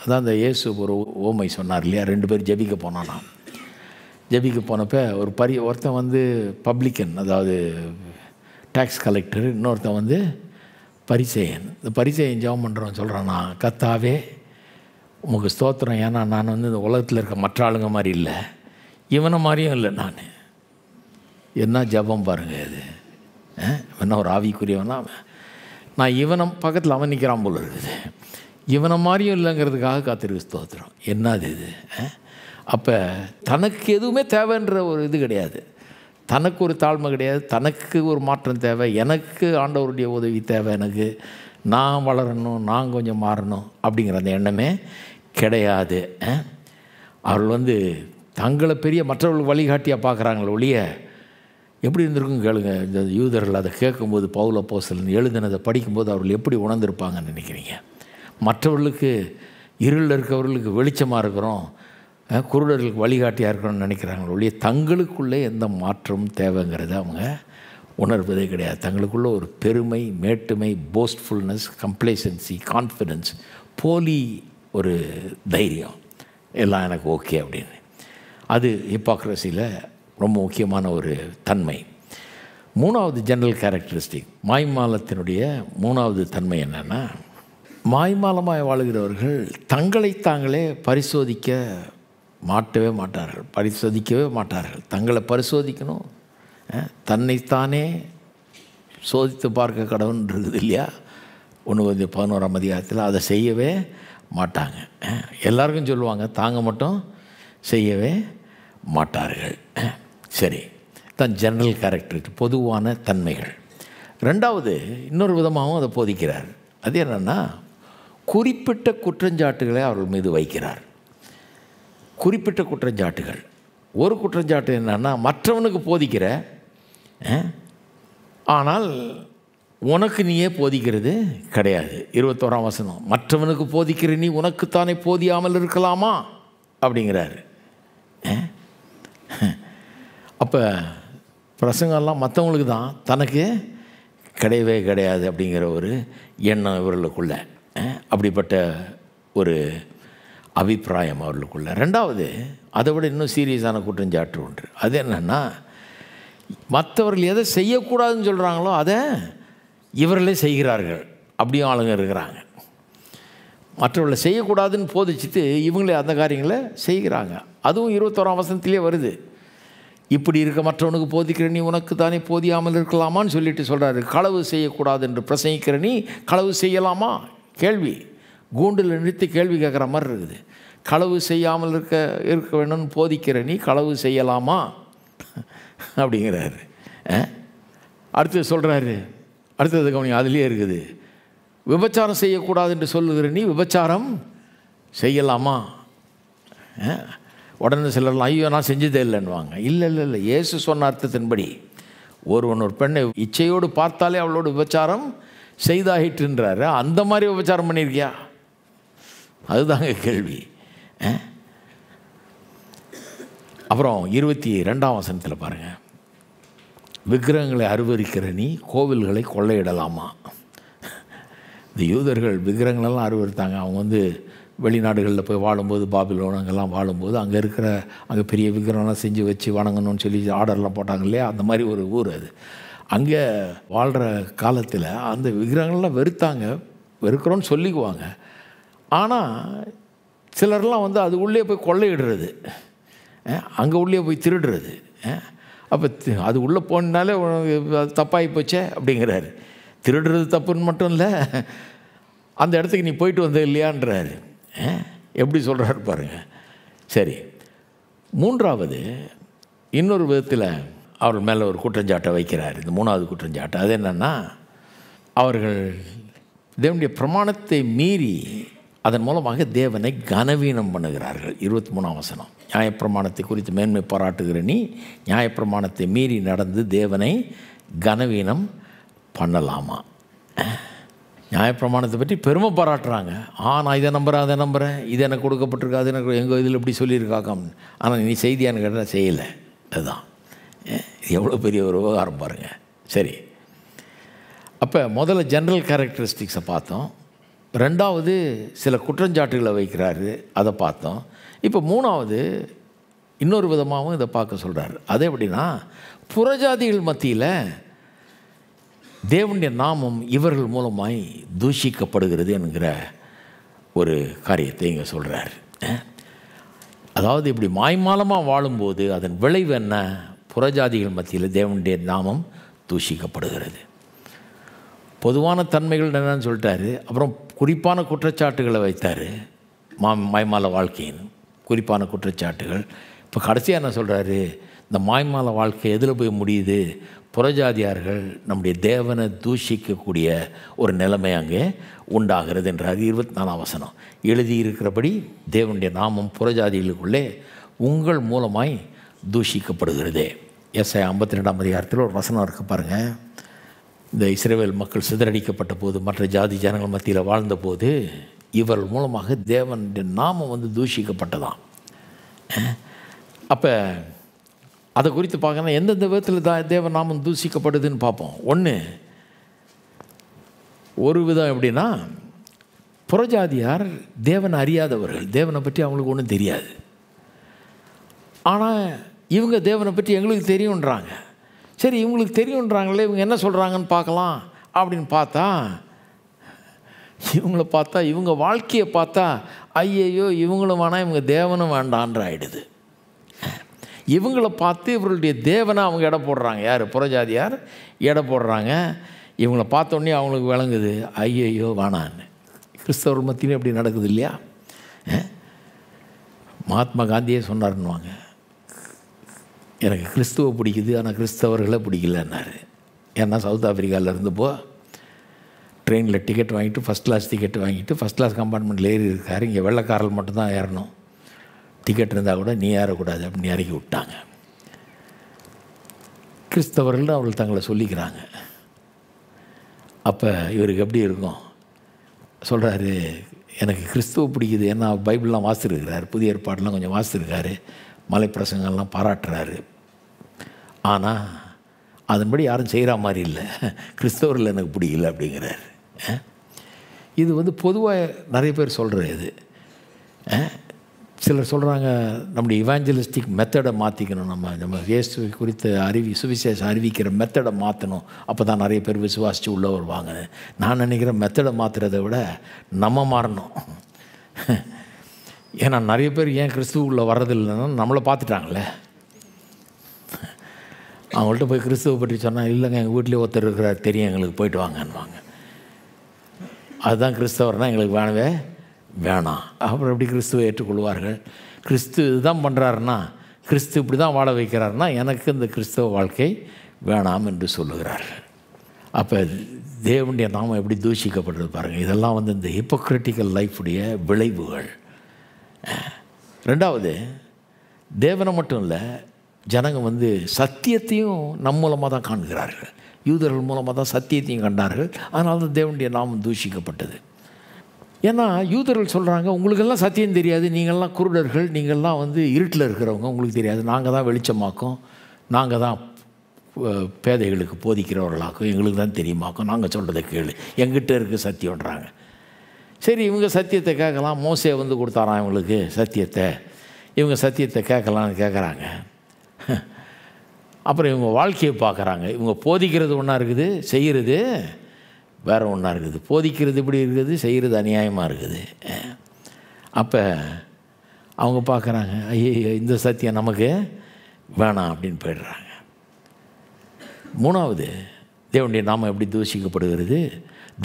அதான் அந்த இயேசு ஒரு ஓமை சொன்னார் இல்லையா ரெண்டு பேர் ஜபிக்க நான் ஜபிக்க போனப்போ ஒரு பரி ஒருத்தன் வந்து பப்ளிக்கன் அதாவது டேக்ஸ் கலெக்டர் இன்னொருத்தன் வந்து பரிசெயன் இந்த பரிசெயன் ஜபம் பண்ணுறவன் நான் கத்தாவே உங்களுக்கு ஸ்தோத்திரம் ஏன்னா நான் வந்து இந்த உலகத்தில் இருக்க மற்ற ஆளுங்க மாதிரி இல்லை இவனை மாதிரியும் இல்லை நான் என்ன ஜபம் பாருங்கள் இது இவனா ஒரு ஆவிக்குரியவனா நான் இவனை பக்கத்தில் அவன் நிற்கிறான் போல இருக்குது இவனை மாதிரியும் இல்லைங்கிறதுக்காக காத்திருக்கு ஸ்தோத்திரம் என்னது இது அப்போ தனக்கு எதுவுமே தேவைன்ற ஒரு இது கிடையாது தனக்கு ஒரு தாழ்மை கிடையாது தனக்கு ஒரு மாற்றம் தேவை எனக்கு ஆண்டவருடைய உதவி தேவை எனக்கு நான் வளரணும் நான் கொஞ்சம் மாறணும் அப்படிங்கிற அந்த எண்ணமே கிடையாது அவர்கள் வந்து தங்களை பெரிய மற்றவர்கள் வழிகாட்டியாக பார்க்குறாங்களே ஒழிய எப்படி இருந்திருக்கும் கேளுங்க இந்த யூதர்கள் அதை கேட்கும்போது பவுல போசலன் எழுதினதை படிக்கும்போது அவர்கள் எப்படி உணர்ந்திருப்பாங்கன்னு நினைக்கிறீங்க மற்றவர்களுக்கு இருளில் இருக்கிறவர்களுக்கு வெளிச்சமாக இருக்கிறோம் குருடர்களுக்கு வழிகாட்டியாக இருக்கணும்னு நினைக்கிறாங்களோ ஒழிய தங்களுக்குள்ளே எந்த மாற்றமும் தேவைங்கிறத அவங்க உணர்வதே கிடையாது தங்களுக்குள்ள ஒரு பெருமை மேட்டுமை போஸ்ட்ஃபுல்னஸ் கம்ப்ளேசன்சி கான்ஃபிடென்ஸ் போலி ஒரு தைரியம் எல்லாம் எனக்கு ஓகே அப்படின்னு அது ஹிப்பாக்ரஸியில் ரொம்ப முக்கியமான ஒரு தன்மை மூணாவது ஜென்ரல் கேரக்டரிஸ்டிக் மாய்மாலத்தினுடைய மூணாவது தன்மை என்னென்னா மாய்மாலமாக வாழுகிறவர்கள் தங்களை தாங்களே பரிசோதிக்க மாட்டவே மாட்டார்கள் பரிசோதிக்கவே மாட்டார்கள் தங்களை பரிசோதிக்கணும் தன்னைத்தானே சோதித்து பார்க்க கடவுன் இருக்குது இல்லையா ஒன்று பதினோராம் அதிகாரத்தில் அதை செய்யவே மாட்டாங்க எல்லாருக்கும் சொல்லுவாங்க தாங்க மட்டும் செய்யவே மாட்டார்கள் சரி தன் ஜென்ரல் கேரக்டர் பொதுவான தன்மைகள் ரெண்டாவது இன்னொரு விதமாகவும் அதை போதிக்கிறார் அது என்னென்னா குறிப்பிட்ட குற்றஞ்சாட்டுகளை அவர்கள் மீது வைக்கிறார் குறிப்பிட்ட குற்றஞ்சாட்டுகள் ஒரு குற்றஞ்சாட்டு என்னென்னா மற்றவனுக்கு போதிக்கிற ஆனால் உனக்கு நீயே போதிக்கிறது கிடையாது இருபத்தோராம் வசனம் மற்றவனுக்கு போதிக்கிற நீ உனக்குத்தானே போதியாமல் இருக்கலாமா அப்படிங்கிறாரு அப்போ பிரசங்கெல்லாம் மற்றவங்களுக்கு தான் தனக்கு கிடையவே கிடையாது அப்படிங்கிற ஒரு எண்ணம் இவர்களுக்குள்ள அப்படிப்பட்ட ஒரு அபிப்பிராயம் அவர்களுக்குள்ள ரெண்டாவது அதை விட இன்னும் சீரியஸான குற்றஞ்சாட்டு ஒன்று அது என்னென்னா மற்றவர்கள் எதை செய்யக்கூடாதுன்னு சொல்கிறாங்களோ அதை இவர்களே செய்கிறார்கள் அப்படியும் ஆளுங்க இருக்கிறாங்க மற்றவர்களை செய்யக்கூடாதுன்னு போதிச்சுட்டு இவங்களே அந்த காரியங்களை செய்கிறாங்க அதுவும் இருபத்தோராம் வசனத்திலே வருது இப்படி இருக்க மற்றவனுக்கு போதிக்கிற நீ உனக்கு தானே போதியாமல் இருக்கலாமான்னு சொல்லிட்டு சொல்கிறாரு களவு செய்யக்கூடாது என்று பிரசங்கிக்கிற நீ களவு செய்யலாமா கேள்வி கூண்டில் நிறுத்தி கேள்வி கேட்குற மாதிரி இருக்குது களவு செய்யாமல் இருக்க இருக்க வேணும்னு போதிக்கிற நீ களவு செய்யலாமா அப்படிங்கிறாரு அடுத்து சொல்கிறாரு அடுத்தது கவனி அதுலேயே இருக்குது விபச்சாரம் செய்யக்கூடாது என்று சொல்லுகிற நீ விபச்சாரம் செய்யலாமா உடனே சிலர்லாம் ஐயோ நான் செஞ்சதே இல்லைன்னுவாங்க இல்லை இல்லை இல்லை இயேசு சொன்ன அர்த்தத்தின்படி ஒருவன் ஒரு பெண்ணை இச்சையோடு பார்த்தாலே அவளோட விபச்சாரம் செய்தாகிட்டுன்றார் அந்த மாதிரி விபச்சாரம் பண்ணியிருக்கியா அதுதாங்க கேள்வி அப்புறம் இருபத்தி ரெண்டாம் வசனத்தில் பாருங்கள் விக்கிரகங்களை அறுவரிக்கிற நீ கோவில்களை கொள்ளையிடலாமா இந்த யூதர்கள் விக்கிரகங்களெல்லாம் அறுவறுத்தாங்க அவங்க வந்து வெளிநாடுகளில் போய் வாழும்போது பாபிலோன் அங்கெல்லாம் வாழும்போது அங்கே இருக்கிற அங்கே பெரிய விக்கிரகம்லாம் செஞ்சு வச்சு வணங்கணும்னு சொல்லி ஆர்டர்லாம் போட்டாங்க இல்லையா அந்த மாதிரி ஒரு ஊர் அது அங்கே வாழ்கிற காலத்தில் அந்த விக்கிரகங்கள்லாம் வெறுத்தாங்க வெறுக்கிறோன்னு சொல்லிக்குவாங்க ஆனால் சிலர்லாம் வந்து அது உள்ளே போய் கொள்ளையிடுறது அங்கே உள்ளே போய் திருடுறது அப்போ அது உள்ளே போனாலே அது தப்பாகி போச்சே அப்படிங்கிறாரு திருடுறது தப்புன்னு மட்டும் இல்லை அந்த இடத்துக்கு நீ போயிட்டு வந்த இல்லையான்றாரு எப்படி சொல்கிறாரு பாருங்கள் சரி மூன்றாவது இன்னொரு விதத்தில் அவர் மேலே ஒரு குற்றஞ்சாட்டை வைக்கிறார் இந்த மூணாவது குற்றஞ்சாட்டை அது என்னென்னா அவர்கள் தேவனுடைய பிரமாணத்தை மீறி அதன் மூலமாக தேவனை கனவீனம் பண்ணுகிறார்கள் இருபத்தி மூணாம் வசனம் நியாயப்பிரமாணத்தை குறித்து மேன்மை பாராட்டுகிற நீ நியாயப்பிரமாணத்தை மீறி நடந்து தேவனை கனவீனம் பண்ணலாமா நியாயப்பிரமாணத்தை பற்றி பெருமை பாராட்டுறாங்க ஆ நான் இதை நம்புகிறேன் அதை நம்புகிறேன் இது எனக்கு கொடுக்கப்பட்டிருக்கா அது எனக்கு எங்கள் இதில் இப்படி சொல்லியிருக்காக்கம் ஆனால் நீ செய்தியான்னு கேட்டால் செய்யலை அதுதான் எவ்வளோ பெரிய ஒரு விவகாரம் பாருங்கள் சரி அப்போ முதல்ல ஜென்ரல் கேரக்டரிஸ்டிக்ஸை பார்த்தோம் ரெண்டாவது சில குற்றஞ்சாட்டுகளை வைக்கிறாரு அதை பார்த்தோம் இப்போ மூணாவது இன்னொரு விதமாகவும் இதை பார்க்க சொல்கிறார் அது எப்படின்னா புறஜாதிகள் மத்தியில் தேவனுடைய நாமம் இவர்கள் மூலமாய் தூஷிக்கப்படுகிறது என்கிற ஒரு காரியத்தை இங்கே சொல்கிறார் அதாவது இப்படி மாய்மாலமாக வாழும்போது அதன் விளைவு என்ன புறஜாதிகள் மத்தியில் தேவனுடைய நாமம் தூஷிக்கப்படுகிறது பொதுவான தன்மைகள் என்னென்னு சொல்லிட்டாரு அப்புறம் குறிப்பான குற்றச்சாட்டுகளை வைத்தார் மா மாய்மால வாழ்க்கைன்னு குறிப்பான குற்றச்சாட்டுகள் இப்போ கடைசியாக என்ன சொல்கிறாரு இந்த மாய்மால வாழ்க்கை எதில் போய் முடியுது புறஜாதியார்கள் நம்முடைய தேவனை தூஷிக்கக்கூடிய ஒரு நிலைமை அங்கே உண்டாகிறது என்றார் இருபத்தி நாலாம் வசனம் எழுதியிருக்கிறபடி தேவனுடைய நாமம் புறஜாதிகளுக்குள்ளே உங்கள் மூலமாய் தூஷிக்கப்படுகிறதே எஸ்ஐ ஐம்பத்தி ரெண்டாம் அதிகாரத்தில் ஒரு வசனம் இருக்க பாருங்கள் இந்த இஸ்ரேவேல் மக்கள் சிதறடிக்கப்பட்ட போது மற்ற ஜாதி ஜனங்கள் மத்தியில் வாழ்ந்த போது இவர்கள் மூலமாக தேவனுடைய நாமம் வந்து தூஷிக்கப்பட்டதான் அப்போ அதை குறித்து பார்க்கணும் எந்தெந்த விதத்தில் தா தேவ நாமம் தூசிக்கப்படுதுன்னு பார்ப்போம் ஒன்று ஒரு விதம் எப்படின்னா புறஜாதியார் தேவனை அறியாதவர்கள் தேவனை பற்றி அவங்களுக்கு ஒன்றும் தெரியாது ஆனால் இவங்க தேவனை பற்றி எங்களுக்கு தெரியுன்றாங்க சரி இவங்களுக்கு தெரியுன்றாங்களே இவங்க என்ன சொல்கிறாங்கன்னு பார்க்கலாம் அப்படின்னு பார்த்தா இவங்கள பார்த்தா இவங்க வாழ்க்கையை பார்த்தா ஐயையோ இவங்களும் வேணாம் இவங்க தேவனும் வேண்டான்ற ஆகிடுது இவங்களை பார்த்து இவர்களுடைய தேவனை அவங்க எடை போடுறாங்க யார் புறஜாதியார் எடை போடுறாங்க இவங்கள பார்த்தோன்னே அவங்களுக்கு விளங்குது ஐயையோ வேணான்னு கிறிஸ்தவர் மத்தியிலும் எப்படி நடக்குது இல்லையா மகாத்மா காந்தியே சொன்னார்ன்னுவாங்க எனக்கு கிறிஸ்துவ பிடிக்குது ஆனால் கிறிஸ்தவர்களை பிடிக்கலன்னாரு ஏன்னா சவுத் ஆப்பிரிக்காவில் இருந்தப்போ ட்ரெயினில் டிக்கெட் வாங்கிட்டு ஃபஸ்ட் கிளாஸ் டிக்கெட் வாங்கிட்டு ஃபஸ்ட் கிளாஸ் கம்பார்ட்மெண்ட்டில் ஏறி இருக்கார் இங்கே வெள்ளக்காரல் மட்டும்தான் ஏறணும் டிக்கெட் இருந்தால் கூட நீ ஏறக்கூடாது அப்படின்னு இறக்கி விட்டாங்க கிறிஸ்தவர்கள் அவர்கள் தங்களை சொல்லிக்கிறாங்க அப்போ இவருக்கு எப்படி இருக்கும் சொல்கிறாரு எனக்கு கிறிஸ்துவ பிடிக்குது ஏன்னா பைபிள்லாம் வாசிருக்கிறார் புதிய ஏற்பாடெலாம் கொஞ்சம் வாசிருக்காரு மலைப்பிரசங்கள்லாம் பாராட்டுறாரு ஆனால் அதன்படி யாரும் செய்கிற மாதிரி இல்லை கிறிஸ்தவர்கள் எனக்கு பிடிக்கல அப்படிங்கிறாரு இது வந்து பொதுவாக நிறைய பேர் சொல்கிற இது சிலர் சொல்கிறாங்க நம்முடைய இவாஞ்சலிஸ்டிக் மெத்தடை மாற்றிக்கணும் நம்ம நம்ம வேஸ்து குறித்த அறிவி சுவிசேஷம் அறிவிக்கிற மெத்தடை மாற்றணும் அப்போ தான் நிறைய பேர் விசுவாசித்து உள்ளே வருவாங்க நான் நினைக்கிற மெத்தடை மாற்றுறதை விட நம்ம மாறணும் ஏன்னா நிறைய பேர் ஏன் கிறிஸ்துவுக்குள்ளே வர்றதில்லைன்னா நம்மளை பார்த்துட்டாங்களே அவங்கள்ட்ட போய் கிறிஸ்துவை பற்றி சொன்னால் இல்லைங்க எங்கள் வீட்லேயே ஒருத்தர் இருக்கிறார் தெரியும் எங்களுக்கு போயிட்டு வாங்கன்னுவாங்க அதுதான் கிறிஸ்தவர்னால் எங்களுக்கு வேணவே வேணாம் அப்புறம் எப்படி கிறிஸ்துவை ஏற்றுக்கொள்வார்கள் கிறிஸ்து இதுதான் பண்ணுறாருன்னா கிறிஸ்து இப்படி தான் வாழ வைக்கிறாருன்னா எனக்கு இந்த கிறிஸ்தவ வாழ்க்கை வேணாம் என்று சொல்லுகிறார்கள் அப்போ தேவனுடைய நாமம் எப்படி தூஷிக்கப்படுறது பாருங்கள் இதெல்லாம் வந்து இந்த ஹிப்போக்ரிட்டிக்கல் லைஃபுடைய விளைவுகள் ரெண்டாவது தேவனை மட்டும் இல்லை ஜனங்கள் வந்து சத்தியத்தையும் நம் மூலமாக தான் காண்கிறார்கள் யூதர்கள் மூலமாக தான் சத்தியத்தையும் கண்டார்கள் அதனால தான் தேவனுடைய நாமம் தூஷிக்கப்பட்டது ஏன்னா யூதர்கள் சொல்கிறாங்க உங்களுக்கெல்லாம் சத்தியம் தெரியாது நீங்கள்லாம் குருடர்கள் நீங்கள்லாம் வந்து இருட்டில் இருக்கிறவங்க உங்களுக்கு தெரியாது நாங்கள் தான் வெளிச்சமாக்கும் நாங்கள் தான் பேதைகளுக்கு போதிக்கிறவர்களாக்கும் எங்களுக்கு தான் தெரியுமாக்கும் நாங்கள் சொல்கிறத கேளு எங்கிட்ட இருக்குது சத்தியம்ன்றாங்க சரி இவங்க சத்தியத்தை கேட்கலாம் மோசே வந்து கொடுத்தாராம் இவங்களுக்கு சத்தியத்தை இவங்க சத்தியத்தை கேட்கலான்னு கேட்குறாங்க அப்புறம் இவங்க வாழ்க்கையை பார்க்குறாங்க இவங்க போதிக்கிறது ஒன்றா இருக்குது செய்கிறது வேறு ஒன்றா இருக்குது போதிக்கிறது இப்படி இருக்குது செய்கிறது அநியாயமாக இருக்குது அப்போ அவங்க பார்க்குறாங்க ஐயோ இந்த சத்தியம் நமக்கு வேணாம் அப்படின்னு போயிடுறாங்க மூணாவது தேவனுடைய நாம் எப்படி தூசிக்கப்படுகிறது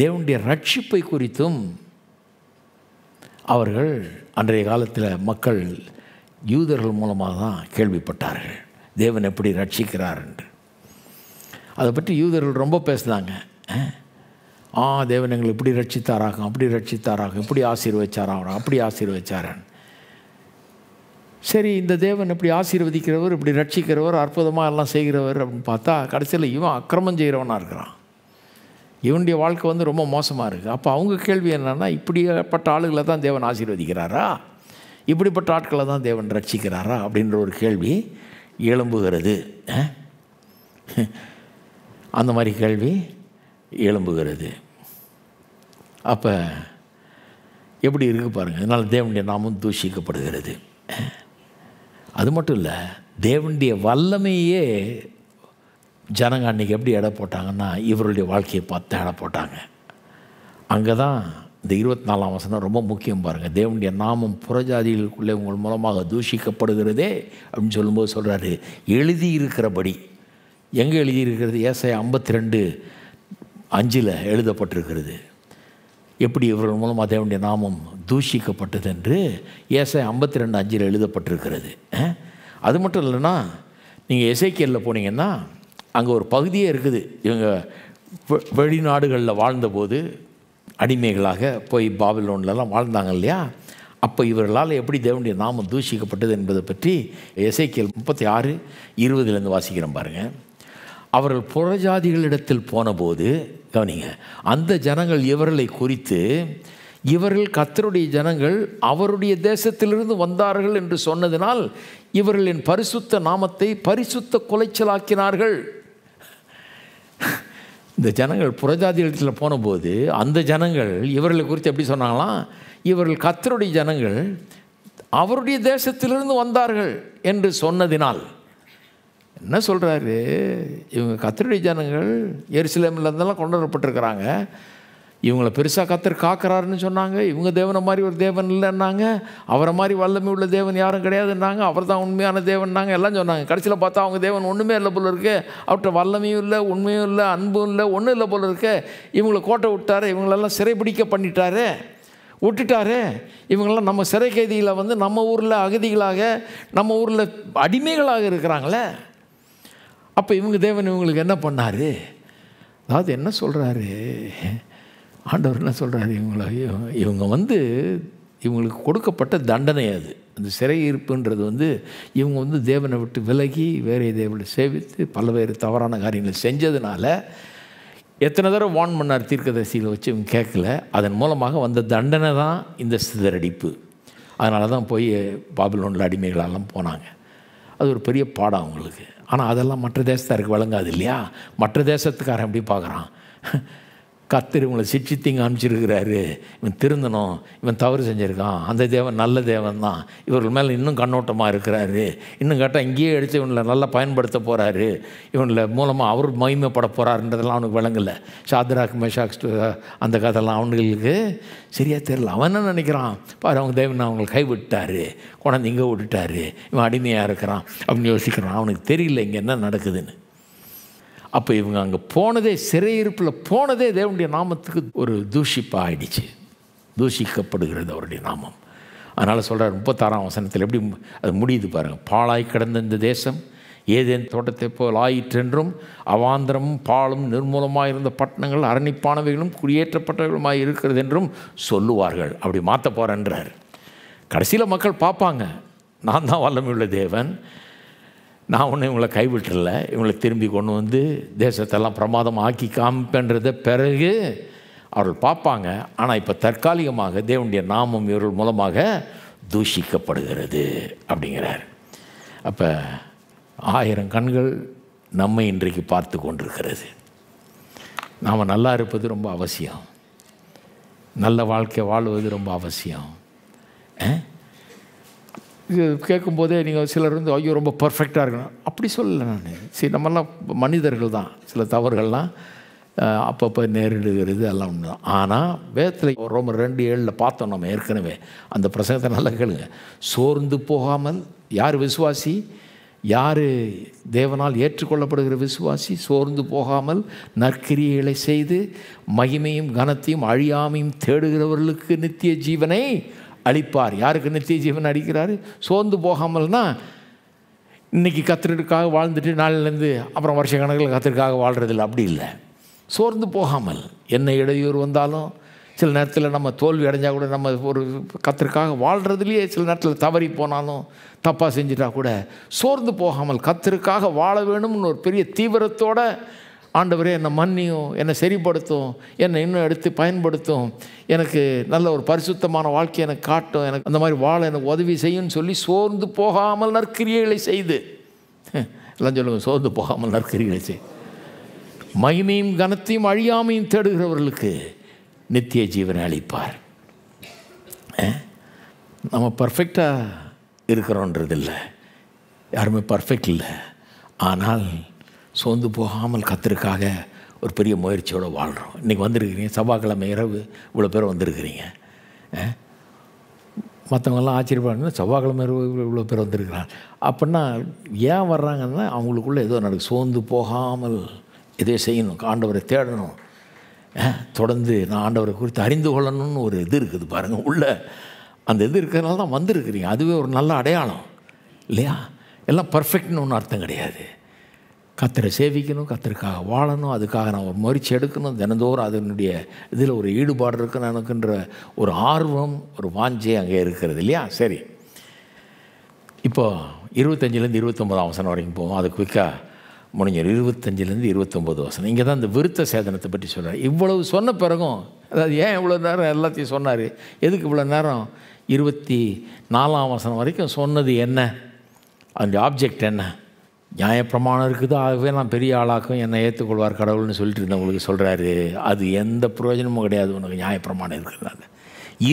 தேவனுடைய ரட்சிப்பை குறித்தும் அவர்கள் அன்றைய காலத்தில் மக்கள் யூதர்கள் மூலமாக தான் கேள்விப்பட்டார்கள் தேவன் எப்படி என்று அதை பற்றி யூதர்கள் ரொம்ப பேசுனாங்க ஆ தேவன் எங்களை இப்படி ரட்சித்தாராகும் அப்படி ரட்சித்தாராகும் இப்படி ஆசீர்வச்சாராம் அப்படி ஆசீர்வச்சாரான் சரி இந்த தேவன் இப்படி ஆசீர்வதிக்கிறவர் இப்படி ரட்சிக்கிறவர் அற்புதமாக எல்லாம் செய்கிறவர் அப்படின்னு பார்த்தா கடைசியில் இவன் அக்கிரமம் செய்கிறவனாக இருக்கிறான் இவனுடைய வாழ்க்கை வந்து ரொம்ப மோசமாக இருக்குது அப்போ அவங்க கேள்வி என்னென்னா இப்படிப்பட்ட ஆளுகளை தான் தேவன் ஆசீர்வதிக்கிறாரா இப்படிப்பட்ட ஆட்களை தான் தேவன் ரட்சிக்கிறாரா அப்படின்ற ஒரு கேள்வி எழும்புகிறது அந்த மாதிரி கேள்வி எழும்புகிறது அப்போ எப்படி இருக்கு பாருங்கள் அதனால் தேவனுடைய நாமும் தூஷிக்கப்படுகிறது அது மட்டும் இல்லை தேவனுடைய வல்லமையே ஜனங்க அன்றைக்கி எப்படி இட போட்டாங்கன்னா இவருடைய வாழ்க்கையை பார்த்து எடை போட்டாங்க அங்கே தான் இந்த இருபத்தி நாலாம் வசனம் ரொம்ப முக்கியம் பாருங்கள் தேவனுடைய நாமம் புறஜாதிகளுக்குள்ளே உங்கள் மூலமாக தூஷிக்கப்படுகிறதே அப்படின்னு சொல்லும்போது சொல்கிறாரு எழுதியிருக்கிறபடி எங்கே எழுதியிருக்கிறது ஏசை ஐம்பத்தி ரெண்டு அஞ்சில் எழுதப்பட்டிருக்கிறது எப்படி இவர்கள் மூலமாக தேவனுடைய நாமம் தூஷிக்கப்பட்டது என்று ஏசை ஐம்பத்தி ரெண்டு அஞ்சில் எழுதப்பட்டிருக்கிறது அது மட்டும் இல்லைன்னா நீங்கள் எசைக்கியலில் போனீங்கன்னா அங்கே ஒரு பகுதியே இருக்குது இவங்க வெளிநாடுகளில் வாழ்ந்தபோது அடிமைகளாக போய் பாபிலோன்லலாம் வாழ்ந்தாங்க இல்லையா அப்போ இவர்களால் எப்படி தேவனுடைய நாமம் தூஷிக்கப்பட்டது என்பதை பற்றி இசைக்கியல் முப்பத்தி ஆறு இருபதுலேருந்து வாசிக்கிறோம் பாருங்கள் அவர்கள் புறஜாதிகளிடத்தில் போனபோது கவனிங்க அந்த ஜனங்கள் இவர்களை குறித்து இவர்கள் கத்தருடைய ஜனங்கள் அவருடைய தேசத்திலிருந்து வந்தார்கள் என்று சொன்னதினால் இவர்களின் பரிசுத்த நாமத்தை பரிசுத்த குலைச்சலாக்கினார்கள் இந்த ஜனங்கள் இடத்தில் போனபோது அந்த ஜனங்கள் இவர்களை குறித்து எப்படி சொன்னாங்களாம் இவர்கள் கத்தருடைய ஜனங்கள் அவருடைய தேசத்திலிருந்து வந்தார்கள் என்று சொன்னதினால் என்ன சொல்கிறாரு இவங்க கத்தருடைய ஜனங்கள் எருசலேமில் இருந்தெல்லாம் கொண்டு வரப்பட்டிருக்கிறாங்க இவங்களை பெருசாக கத்தர் காக்கிறாருன்னு சொன்னாங்க இவங்க தேவனை மாதிரி ஒரு தேவன் இல்லைன்னாங்க அவரை மாதிரி வல்லமை உள்ள தேவன் யாரும் கிடையாதுன்னாங்க அவர் தான் உண்மையான தேவன்னாங்க எல்லாம் சொன்னாங்க கடைசியில் பார்த்தா அவங்க தேவன் ஒன்றுமே இல்லை போல இருக்கு அவர்கிட்ட வல்லமையும் இல்லை உண்மையும் இல்லை அன்பும் இல்லை ஒன்றும் இல்லை போல இருக்கு இவங்களை கோட்டை விட்டாரு இவங்களெல்லாம் சிறைப்பிடிக்க பண்ணிட்டாரு விட்டுட்டாரு இவங்களாம் நம்ம சிறை கைதியில் வந்து நம்ம ஊரில் அகதிகளாக நம்ம ஊரில் அடிமைகளாக இருக்கிறாங்களே அப்போ இவங்க தேவன் இவங்களுக்கு என்ன பண்ணார் அதாவது என்ன சொல்கிறாரு ஆண்டவர் என்ன சொல்கிறாரு இவங்களை இவங்க வந்து இவங்களுக்கு கொடுக்கப்பட்ட தண்டனை அது அந்த சிறையிருப்புன்றது வந்து இவங்க வந்து தேவனை விட்டு விலகி வேறே தேவனை சேவித்து பல்வேறு தவறான காரியங்களை செஞ்சதுனால எத்தனை தடவை வான் பண்ணார் தீர்க்கதரிசியில் வச்சு இவங்க கேட்கல அதன் மூலமாக வந்த தண்டனை தான் இந்த சிதறடிப்பு அதனால தான் போய் பாபிலோனில் அடிமைகளெல்லாம் போனாங்க அது ஒரு பெரிய பாடம் அவங்களுக்கு ஆனால் அதெல்லாம் மற்ற தேசத்தாருக்கு வழங்காது இல்லையா மற்ற தேசத்துக்காரன் எப்படி பார்க்குறான் கர்த்தர் இவங்களை சிட்சித்து அனுப்பிச்சிருக்கிறாரு இவன் திருந்தணும் இவன் தவறு செஞ்சுருக்கான் அந்த தேவன் நல்ல தேவன் தான் இவர்கள் மேலே இன்னும் கண்ணோட்டமாக இருக்கிறாரு இன்னும் கேட்டால் இங்கேயே எடுத்து இவனில் நல்லா பயன்படுத்த போகிறாரு இவனில் மூலமாக அவர் மகிமைப்பட போகிறாருன்றதெல்லாம் அவனுக்கு விளங்கலை சாத்ராக் மெஷாக் அந்த கதைலாம் அவனுங்களுக்கு சரியாக தெரியல அவன் என்ன நினைக்கிறான் பாரு அவங்க தேவன் அவங்களை கைவிட்டாரு கொண்டாந்து இங்கே விட்டுட்டாரு இவன் அடிமையாக இருக்கிறான் அப்படின்னு யோசிக்கிறான் அவனுக்கு தெரியல இங்கே என்ன நடக்குதுன்னு அப்போ இவங்க அங்கே போனதே சிறையிருப்பில் போனதே தேவனுடைய நாமத்துக்கு ஒரு தூஷிப்பாக ஆயிடுச்சு தூஷிக்கப்படுகிறது அவருடைய நாமம் அதனால் சொல்கிறார் முப்பத்தாறாம் வசனத்தில் எப்படி அது முடியுது பாருங்கள் பாழாய் கிடந்த இந்த தேசம் ஏதேன் தோட்டத்தை போல் ஆயிற்றென்றும் அவாந்திரமும் பாலும் இருந்த பட்டணங்கள் அரணிப்பானவைகளும் குடியேற்றப்பட்டவைகளுமாய் இருக்கிறது என்றும் சொல்லுவார்கள் அப்படி மாற்ற போகிறேன்றார் கடைசியில் மக்கள் பார்ப்பாங்க நான் தான் வல்லமையுள்ள தேவன் நான் ஒன்றும் இவங்களை கைவிட்டுல இவங்களை திரும்பி கொண்டு வந்து தேசத்தெல்லாம் பிரமாதம் ஆக்கி காமிப்பேன்றத பிறகு அவர்கள் பார்ப்பாங்க ஆனால் இப்போ தற்காலிகமாக தேவனுடைய நாமம் இவர்கள் மூலமாக தூஷிக்கப்படுகிறது அப்படிங்கிறார் அப்போ ஆயிரம் கண்கள் நம்மை இன்றைக்கு பார்த்து கொண்டிருக்கிறது நாம் நல்லா இருப்பது ரொம்ப அவசியம் நல்ல வாழ்க்கை வாழ்வது ரொம்ப அவசியம் இது கேட்கும்போதே நீங்கள் சிலர் வந்து ஐயோ ரொம்ப பர்ஃபெக்டாக இருக்கணும் அப்படி சொல்லலை நான் சரி நம்மெல்லாம் மனிதர்கள் தான் சில தவறுகள்லாம் அப்பப்போ நேரிடுகிறது எல்லாம் ஒன்று தான் ஆனால் வேத்தில் ரொம்ப ரெண்டு ஏழில் பார்த்தோம் நம்ம ஏற்கனவே அந்த பிரசங்கத்தை நல்லா கேளுங்க சோர்ந்து போகாமல் யார் விசுவாசி யார் தேவனால் ஏற்றுக்கொள்ளப்படுகிற விசுவாசி சோர்ந்து போகாமல் நற்கிரியைகளை செய்து மகிமையும் கனத்தையும் அழியாமையும் தேடுகிறவர்களுக்கு நித்திய ஜீவனை அளிப்பார் யாருக்கு நித்திய ஜீவன் அடிக்கிறார் சோர்ந்து போகாமல்னா இன்றைக்கி கத்திரிக்காக வாழ்ந்துட்டு நாளிலேருந்து அப்புறம் வருஷ கணக்கில் கத்திரிக்காக வாழ்கிறதில்ல அப்படி இல்லை சோர்ந்து போகாமல் என்ன இடையூறு வந்தாலும் சில நேரத்தில் நம்ம தோல்வி அடைஞ்சால் கூட நம்ம ஒரு கத்திரிக்காக வாழ்கிறதுலேயே சில நேரத்தில் தவறி போனாலும் தப்பாக செஞ்சிட்டா கூட சோர்ந்து போகாமல் கத்திரிக்காக வாழ வேணும்னு ஒரு பெரிய தீவிரத்தோடு ஆண்டவரே என்னை மன்னியும் என்னை சரிப்படுத்தும் என்னை இன்னும் எடுத்து பயன்படுத்தும் எனக்கு நல்ல ஒரு பரிசுத்தமான வாழ்க்கையை எனக்கு காட்டும் எனக்கு அந்த மாதிரி வாழை எனக்கு உதவி செய்யும்னு சொல்லி சோர்ந்து போகாமல் நற்கிரியைகளை செய்து எல்லாம் சொல்லுங்கள் சோர்ந்து போகாமல் நற்கிரிகளை செய் மகிமையும் கனத்தையும் அழியாமையும் தேடுகிறவர்களுக்கு நித்திய ஜீவனை அளிப்பார் நம்ம பர்ஃபெக்டாக இருக்கிறோன்றது இல்லை யாருமே பர்ஃபெக்ட் இல்லை ஆனால் சோர்ந்து போகாமல் கத்திற்காக ஒரு பெரிய முயற்சியோடு வாழ்கிறோம் இன்றைக்கி வந்திருக்கிறீங்க செவ்வாய்க்கிழமை இரவு இவ்வளோ பேர் வந்திருக்கிறீங்க மற்றவங்கெல்லாம் ஆச்சரியப்பாங்க செவ்வாய்க்கிழமை இரவு இவ்வளோ பேர் வந்திருக்கிறாங்க அப்படின்னா ஏன் வர்றாங்கன்னா அவங்களுக்குள்ளே ஏதோ நடக்கு சோர்ந்து போகாமல் இதே செய்யணும் ஆண்டவரை தேடணும் தொடர்ந்து நான் ஆண்டவரை குறித்து அறிந்து கொள்ளணும்னு ஒரு இது இருக்குது பாருங்கள் உள்ள அந்த இது இருக்கிறதுனால தான் வந்திருக்கிறீங்க அதுவே ஒரு நல்ல அடையாளம் இல்லையா எல்லாம் பர்ஃபெக்ட்னு ஒன்றும் அர்த்தம் கிடையாது கத்தரை சேவிக்கணும் கத்தருக்காக வாழணும் அதுக்காக நான் ஒரு முயற்சி எடுக்கணும் தினந்தோறும் அதனுடைய இதில் ஒரு ஈடுபாடு இருக்குன்னு எனக்குன்ற ஒரு ஆர்வம் ஒரு வாஞ்சை அங்கே இருக்கிறது இல்லையா சரி இப்போது இருபத்தஞ்சிலேருந்து இருபத்தொம்போது வசனம் வரைக்கும் போவோம் அது குவிக்காக முடிஞ்சிடும் இருபத்தஞ்சிலேருந்து இருபத்தொம்பது வசனம் இங்கே தான் இந்த விருத்த சேதனத்தை பற்றி சொல்கிறார் இவ்வளவு சொன்ன பிறகும் அதாவது ஏன் இவ்வளோ நேரம் எல்லாத்தையும் சொன்னார் எதுக்கு இவ்வளோ நேரம் இருபத்தி நாலாம் வசனம் வரைக்கும் சொன்னது என்ன அந்த ஆப்ஜெக்ட் என்ன நியாயப்பிரமாணம் இருக்குது ஆகவே நான் பெரிய ஆளாக்கும் என்னை ஏற்றுக்கொள்வார் கடவுள்னு சொல்லிட்டு இருந்தவங்களுக்கு சொல்கிறாரு அது எந்த பிரயோஜனமும் கிடையாது உனக்கு நியாயப்பிரமாணம் இருக்கிறதுனால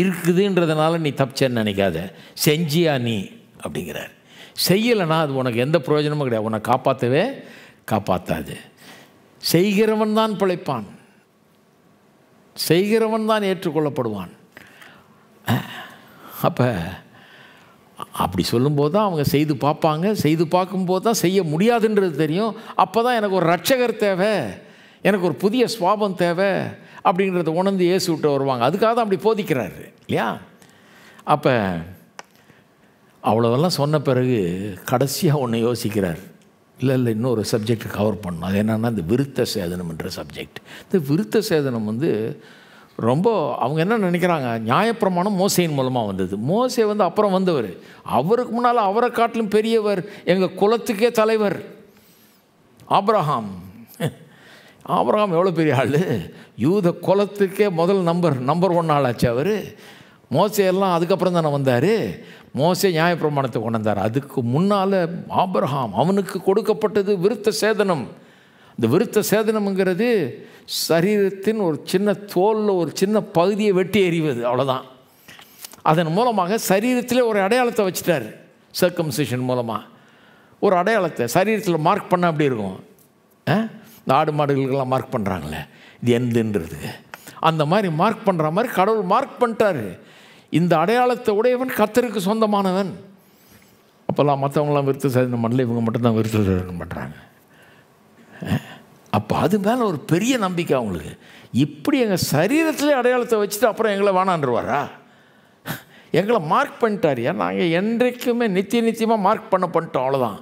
இருக்குதுன்றதுனால நீ தப்பிச்சேன்னு நினைக்காத செஞ்சியா நீ அப்படிங்கிறார் செய்யலைன்னா அது உனக்கு எந்த பிரயோஜனமும் கிடையாது உன்னை காப்பாற்றவே காப்பாற்றாது செய்கிறவன் தான் பிழைப்பான் செய்கிறவன் தான் ஏற்றுக்கொள்ளப்படுவான் அப்போ அப்படி சொல்லும்போது தான் அவங்க செய்து பார்ப்பாங்க செய்து பார்க்கும்போது தான் செய்ய முடியாதுன்றது தெரியும் அப்போ தான் எனக்கு ஒரு ரட்சகர் தேவை எனக்கு ஒரு புதிய சுவாபம் தேவை அப்படிங்கிறத உணர்ந்து ஏசி விட்டு வருவாங்க அதுக்காக தான் அப்படி போதிக்கிறாரு இல்லையா அப்போ அவ்வளோதெல்லாம் சொன்ன பிறகு கடைசியாக ஒன்று யோசிக்கிறார் இல்லை இல்லை இன்னொரு சப்ஜெக்ட் கவர் பண்ணணும் அது என்னென்னா இந்த விருத்த சேதனம்ன்ற சப்ஜெக்ட் இந்த விருத்த சேதனம் வந்து ரொம்ப அவங்க என்ன நினைக்கிறாங்க நியாயப்பிரமாணம் மோசையின் மூலமாக வந்தது மோசை வந்து அப்புறம் வந்தவர் அவருக்கு முன்னால் அவரை காட்டிலும் பெரியவர் எங்கள் குலத்துக்கே தலைவர் ஆப்ரஹாம் ஆப்ரஹாம் எவ்வளோ பெரிய ஆள் யூத குலத்துக்கே முதல் நம்பர் நம்பர் ஒன் ஆள் ஆச்சு அவர் மோசையெல்லாம் அதுக்கப்புறம் தானே வந்தார் மோசை நியாயப்பிரமாணத்தை கொண்டு வந்தார் அதுக்கு முன்னால் ஆபரஹாம் அவனுக்கு கொடுக்கப்பட்டது விருத்த சேதனம் இந்த விருத்த சேதனம்ங்கிறது சரீரத்தின் ஒரு சின்ன தோலில் ஒரு சின்ன பகுதியை வெட்டி எறிவது அவ்வளோதான் அதன் மூலமாக சரீரத்தில் ஒரு அடையாளத்தை வச்சுட்டார் சர்க்கம்சேஷன் மூலமாக ஒரு அடையாளத்தை சரீரத்தில் மார்க் பண்ணால் அப்படி இருக்கும் இந்த ஆடு மாடுகளுக்கெல்லாம் மார்க் பண்ணுறாங்களே இது எந்தன்றது அந்த மாதிரி மார்க் பண்ணுற மாதிரி கடவுள் மார்க் பண்ணிட்டாரு இந்த அடையாளத்தை உடையவன் கத்தருக்கு சொந்தமானவன் அப்போல்லாம் மற்றவங்களாம் விருத்த சேதனம் பண்ணல இவங்க மட்டும்தான் விருத்த சேதனம் பண்ணுறாங்க அப்போ அது மேலே ஒரு பெரிய நம்பிக்கை அவங்களுக்கு இப்படி எங்கள் சரீரத்திலே அடையாளத்தை வச்சுட்டு அப்புறம் எங்களை வேணான்றுவாரா எங்களை மார்க் பண்ணிட்டாரியா நாங்கள் என்றைக்குமே நித்திய நித்தியமாக மார்க் பண்ண பண்ணிட்டோம் அவ்வளோதான்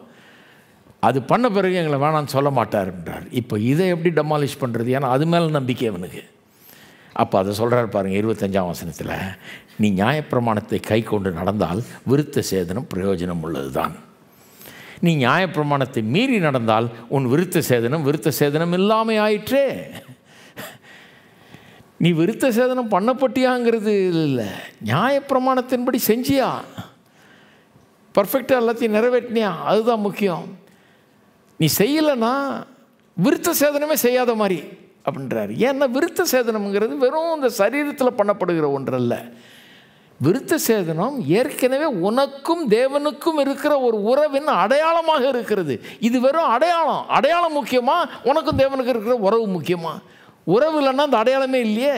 அது பண்ண பிறகு எங்களை வேணான்னு சொல்ல மாட்டார்ன்றார் இப்போ இதை எப்படி டெமாலிஷ் பண்ணுறது ஏன்னா அது மேலே நம்பிக்கை அவனுக்கு அப்போ அதை சொல்கிறார் பாருங்கள் இருபத்தஞ்சாம் வசனத்தில் நீ நியாயப்பிரமாணத்தை கை கொண்டு நடந்தால் விருத்த சேதனம் பிரயோஜனம் உள்ளது தான் நீ நியாயப்பிரமாணத்தை மீறி நடந்தால் உன் விருத்த சேதனம் விருத்த சேதனம் இல்லாமல் ஆயிற்றே நீ விருத்த சேதனம் பண்ணப்பட்டியாங்கிறது இல்லை நியாயப்பிரமாணத்தின்படி செஞ்சியா பர்ஃபெக்டாக எல்லாத்தையும் நிறைவேற்றினியா அதுதான் முக்கியம் நீ செய்யலைன்னா விருத்த சேதனமே செய்யாத மாதிரி அப்படின்றார் ஏன்னா விருத்த சேதனம்ங்கிறது வெறும் இந்த சரீரத்தில் பண்ணப்படுகிற ஒன்றல்ல விருத்த சேதனம் ஏற்கனவே உனக்கும் தேவனுக்கும் இருக்கிற ஒரு உறவின் அடையாளமாக இருக்கிறது இது வெறும் அடையாளம் அடையாளம் முக்கியமாக உனக்கும் தேவனுக்கு இருக்கிற உறவு முக்கியமாக உறவு இல்லைன்னா அந்த அடையாளமே இல்லையே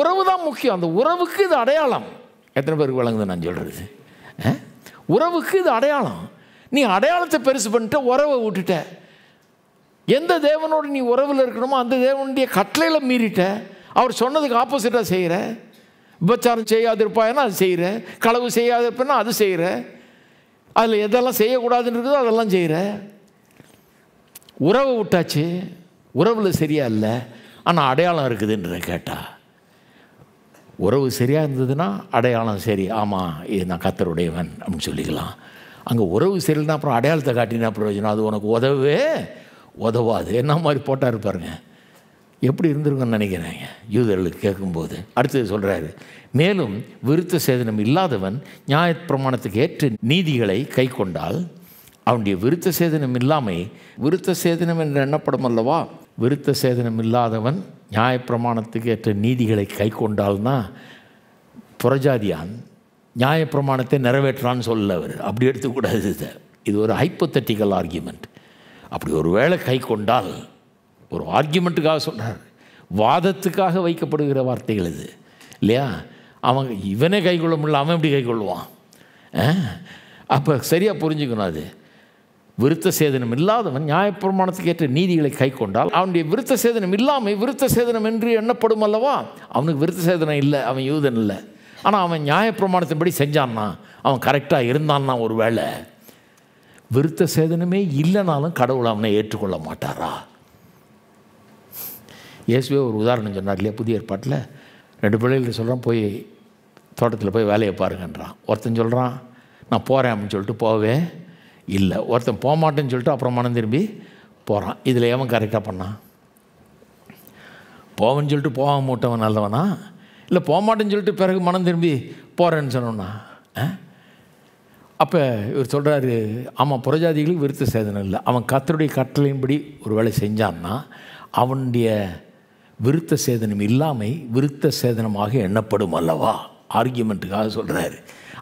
உறவு தான் முக்கியம் அந்த உறவுக்கு இது அடையாளம் எத்தனை பேருக்கு வழங்குது நான் சொல்கிறது உறவுக்கு இது அடையாளம் நீ அடையாளத்தை பெருசு பண்ணிட்ட உறவை விட்டுட்ட எந்த தேவனோடு நீ உறவில் இருக்கணுமோ அந்த தேவனுடைய கட்டளையில் மீறிட்ட அவர் சொன்னதுக்கு ஆப்போசிட்டாக செய்கிற விபச்சாரம் செய்யாதிருப்பாய்னா அது செய்கிற களவு செய்யாதிருப்பேன்னா அது செய்கிற அதில் எதெல்லாம் செய்யக்கூடாதுன்னு இருக்குதோ அதெல்லாம் செய்கிற உறவை விட்டாச்சு உறவில் சரியா இல்லை ஆனால் அடையாளம் இருக்குதுன்ற கேட்டால் உறவு சரியாக இருந்ததுன்னா அடையாளம் சரி ஆமாம் இது நான் கத்தருடையவன் அப்படின்னு சொல்லிக்கலாம் அங்கே உறவு சரியில்லைன்னா அப்புறம் அடையாளத்தை காட்டினா பிரயோஜனம் அது உனக்கு உதவவே உதவாது என்ன மாதிரி போட்டால் இருப்பாருங்க எப்படி இருந்திருக்கும்னு நினைக்கிறாங்க யூதர்களுக்கு கேட்கும்போது அடுத்தது சொல்கிறாரு மேலும் விருத்த சேதனம் இல்லாதவன் நியாய பிரமாணத்துக்கு ஏற்ற நீதிகளை கை கொண்டால் அவனுடைய விருத்த சேதனம் இல்லாமல் விருத்த சேதனம் என்று எண்ணப்படும் அல்லவா விருத்த சேதனம் இல்லாதவன் நியாயப்பிரமாணத்துக்கு ஏற்ற நீதிகளை கை கொண்டால்னா புறஜாதியான் நியாயப்பிரமாணத்தை நிறைவேற்றான்னு சொல்ல அவர் அப்படி எடுத்துக்கூடாது இதை இது ஒரு ஹைப்போத்தட்டிக்கல் ஆர்கியூமெண்ட் அப்படி ஒரு வேளை கை கொண்டால் ஒரு ஆர்கியூமெண்ட்டுக்காக சொல்கிறார் வாதத்துக்காக வைக்கப்படுகிற வார்த்தைகள் இது இல்லையா அவன் இவனே கைகொள்ள முடியல அவன் எப்படி கைகொள்வான் அப்போ சரியாக புரிஞ்சுக்கணும் அது விருத்த சேதனம் இல்லாதவன் நியாயப்பிரமாணத்துக்கு ஏற்ற நீதிகளை கை கொண்டால் அவனுடைய விருத்த சேதனம் இல்லாமல் விருத்த சேதனம் என்று எண்ணப்படும் அல்லவா அவனுக்கு விருத்த சேதனம் இல்லை அவன் யூதன் இல்லை ஆனால் அவன் நியாயப்பிரமாணத்தின்படி செஞ்சான்னா அவன் கரெக்டாக இருந்தான்னா ஒரு வேளை விருத்த சேதனமே இல்லைனாலும் கடவுள் அவனை ஏற்றுக்கொள்ள மாட்டாரா இயேசுவே ஒரு உதாரணம் சொன்னார் இல்லையா புதிய ஏற்பாட்டில் ரெண்டு பிள்ளைகள் சொல்கிறான் போய் தோட்டத்தில் போய் வேலையை பாருங்கன்றான் ஒருத்தன் சொல்கிறான் நான் போகிறேன் அப்படின்னு சொல்லிட்டு போகவே இல்லை ஒருத்தன் போக மாட்டேன்னு சொல்லிட்டு அப்புறம் மனம் திரும்பி போகிறான் இதில் எவன் கரெக்டாக பண்ணான் போவேன்னு சொல்லிட்டு போக மாட்டவன் நல்லவனா இல்லை போக மாட்டேன்னு சொல்லிட்டு பிறகு மனம் திரும்பி போகிறேன்னு சொன்னோன்னா அப்போ இவர் சொல்கிறாரு ஆமாம் புறஜாதிகளுக்கு விருத்த சேதனம் இல்லை அவன் கத்தருடைய கட்டளையின்படி ஒரு வேலை செஞ்சான்னா அவனுடைய விருத்த சேதனம் இல்லாமை விருத்த சேதனமாக எண்ணப்படும் அல்லவா ஆர்கியூமெண்ட்டுக்காக சொல்கிறாரு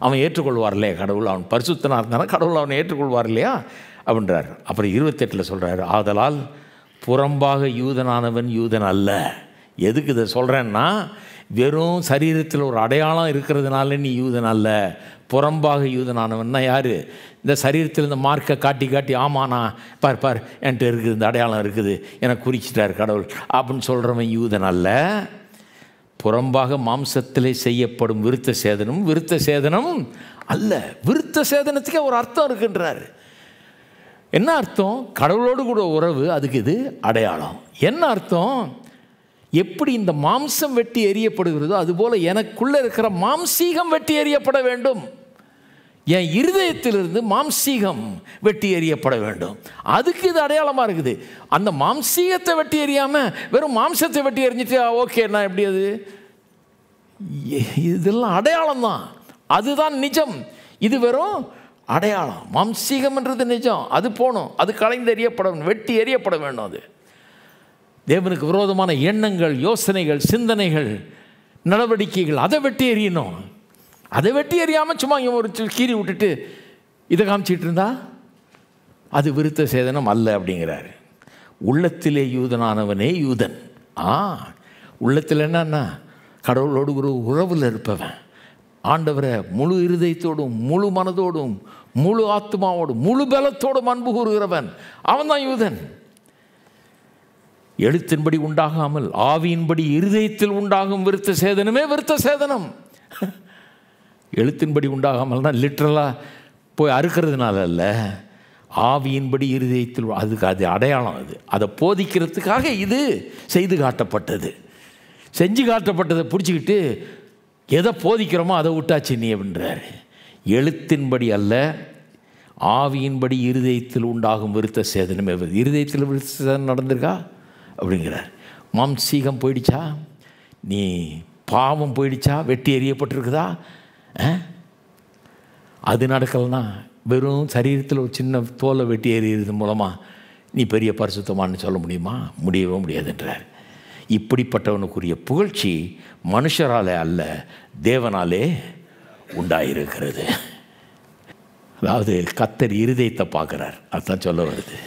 அவன் ஏற்றுக்கொள்வார் இல்லையா கடவுள் அவன் பரிசுத்தனாக இருந்தானா கடவுள் அவனை ஏற்றுக்கொள்வார் இல்லையா அப்படின்றார் அப்புறம் இருபத்தெட்டில் சொல்கிறார் ஆதலால் புறம்பாக யூதனானவன் யூதன் அல்ல எதுக்கு இதை சொல்கிறேன்னா வெறும் சரீரத்தில் ஒரு அடையாளம் இருக்கிறதுனால நீ யூதன் அல்ல புறம்பாக யூதனானவன்னா யார் இந்த சரீரத்தில் இந்த மார்க்கை காட்டி காட்டி ஆமாண்ணா பார் பார் என்கிட்ட இருக்குது இந்த அடையாளம் இருக்குது எனக்கு குறிச்சிட்டார் கடவுள் அப்படின்னு சொல்கிறவன் யூதன் அல்ல புறம்பாக மாம்சத்திலே செய்யப்படும் விருத்த சேதனம் விருத்த சேதனம் அல்ல விருத்த சேதனத்துக்கே ஒரு அர்த்தம் இருக்குன்றார் என்ன அர்த்தம் கடவுளோடு கூட உறவு அதுக்கு இது அடையாளம் என்ன அர்த்தம் எப்படி இந்த மாம்சம் வெட்டி எறியப்படுகிறதோ அதுபோல் எனக்குள்ளே இருக்கிற மாம்சீகம் வெட்டி எறியப்பட வேண்டும் என் இருதயத்திலிருந்து மாம்சீகம் வெட்டி எறியப்பட வேண்டும் அதுக்கு இது அடையாளமாக இருக்குது அந்த மாம்சீகத்தை வெட்டி எறியாமல் வெறும் மாம்சத்தை வெட்டி எறிஞ்சிட்டு ஓகே நான் எப்படி அது இதெல்லாம் அடையாளம் தான் அதுதான் நிஜம் இது வெறும் அடையாளம் மாம்சீகம்ன்றது நிஜம் அது போகணும் அது கலைந்து எறியப்பட வெட்டி எறியப்பட வேண்டும் அது தேவனுக்கு விரோதமான எண்ணங்கள் யோசனைகள் சிந்தனைகள் நடவடிக்கைகள் அதை வெட்டி எறியணும் அதை வெட்டி எறியாமல் சும்மா இவன் ஒரு கீறி விட்டுட்டு இதை காமிச்சிட்டு இருந்தா அது விருத்த சேதனம் அல்ல அப்படிங்கிறாரு உள்ளத்திலே யூதனானவனே யூதன் ஆ உள்ளத்தில் என்னன்னா கடவுளோடு ஒரு உறவில் இருப்பவன் ஆண்டவரை முழு இருதயத்தோடும் முழு மனதோடும் முழு ஆத்மாவோடும் முழு பலத்தோடும் அன்பு கூறுகிறவன் அவன் தான் யூதன் எழுத்தின்படி உண்டாகாமல் ஆவியின்படி இருதயத்தில் உண்டாகும் விருத்த சேதனமே விருத்த சேதனம் எழுத்தின்படி தான் லிட்ரலாக போய் அறுக்கிறதுனால அல்ல ஆவியின்படி இருதயத்தில் அதுக்கு அது அடையாளம் அது அதை போதிக்கிறதுக்காக இது செய்து காட்டப்பட்டது செஞ்சு காட்டப்பட்டதை பிடிச்சிக்கிட்டு எதை போதிக்கிறோமோ அதை விட்டாச்சு நீ அப்படின்றார் எழுத்தின்படி அல்ல ஆவியின்படி இருதயத்தில் உண்டாகும் விருத்த சேதனமே இருதயத்தில் விருத்த சேதனம் நடந்திருக்கா அப்படிங்கிறார் மாம்சீகம் போயிடுச்சா நீ பாவம் போயிடுச்சா வெட்டி எறியப்பட்டிருக்குதா அது நடக்கலைன்னா வெறும் சரீரத்தில் ஒரு சின்ன தோலை வெட்டி எறியது மூலமாக நீ பெரிய பரிசுத்தமானு சொல்ல முடியுமா முடியவே முடியாதுன்றார் இப்படிப்பட்டவனுக்குரிய புகழ்ச்சி மனுஷராலே அல்ல தேவனாலே உண்டாயிருக்கிறது அதாவது கத்தர் இருதயத்தை பார்க்குறார் அதுதான் சொல்ல வருது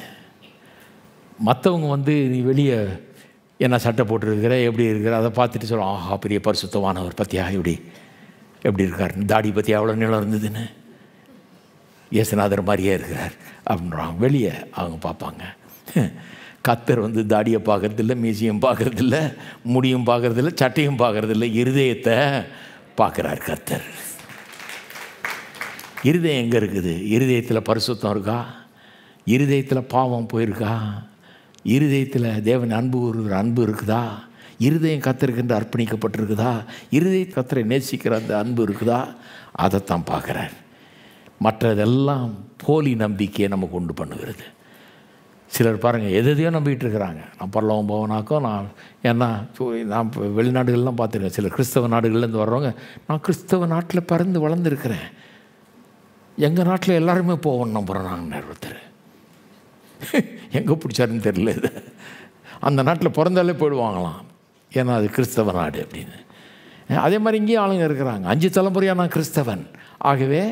மற்றவங்க வந்து நீ வெளியே என்ன சட்டை போட்டுருக்கிற எப்படி இருக்கிற அதை பார்த்துட்டு சொல்லுவோம் ஆஹா பெரிய பரிசுத்தமானவர் பற்றியா எப்படி எப்படி இருக்கார் தாடி பற்றி அவ்வளோ நிலம் இருந்ததுன்னு இயேசுநாதர் மாதிரியே இருக்கிறார் அப்படின்றாங்க வெளியே அவங்க பார்ப்பாங்க கத்தர் வந்து தாடியை பார்க்குறதில்ல மீசியும் பார்க்குறதில்ல முடியும் பார்க்குறதில்ல சட்டையும் பார்க்குறதில்ல இருதயத்தை பார்க்குறார் கத்தர் இருதயம் எங்கே இருக்குது இருதயத்தில் பரிசுத்தம் இருக்கா இருதயத்தில் பாவம் போயிருக்கா இருதயத்தில் தேவன் அன்பு ஒரு அன்பு இருக்குதா இருதயம் கத்திருக்கின்ற அர்ப்பணிக்கப்பட்டிருக்குதா இருதய கத்திரை நேசிக்கிற அந்த அன்பு இருக்குதா அதைத்தான் பார்க்குறார் மற்றதெல்லாம் போலி நம்பிக்கையை நம்ம கொண்டு பண்ணுகிறது சிலர் பாருங்கள் எதையோ நம்பிக்கிட்டு இருக்கிறாங்க நான் பரலவம் போவனாக்கோ நான் ஏன்னா நான் இப்போ வெளிநாடுகள்லாம் பார்த்துருக்கேன் சில கிறிஸ்தவ நாடுகள்லேருந்து வர்றவங்க நான் கிறிஸ்தவ நாட்டில் பறந்து வளர்ந்துருக்கிறேன் எங்கள் நாட்டில் எல்லாருமே போவோம் நம்புகிறேன் நாங்கள் ஒருத்தர் எங்கே பிடிச்சாருன்னு தெரியல இது அந்த நாட்டில் பிறந்தாலே போயிடுவாங்களாம் ஏன்னா அது கிறிஸ்தவ நாடு அப்படின்னு அதே மாதிரி இங்கேயும் ஆளுங்க இருக்கிறாங்க அஞ்சு தலைமுறையாக நான் கிறிஸ்தவன் ஆகவே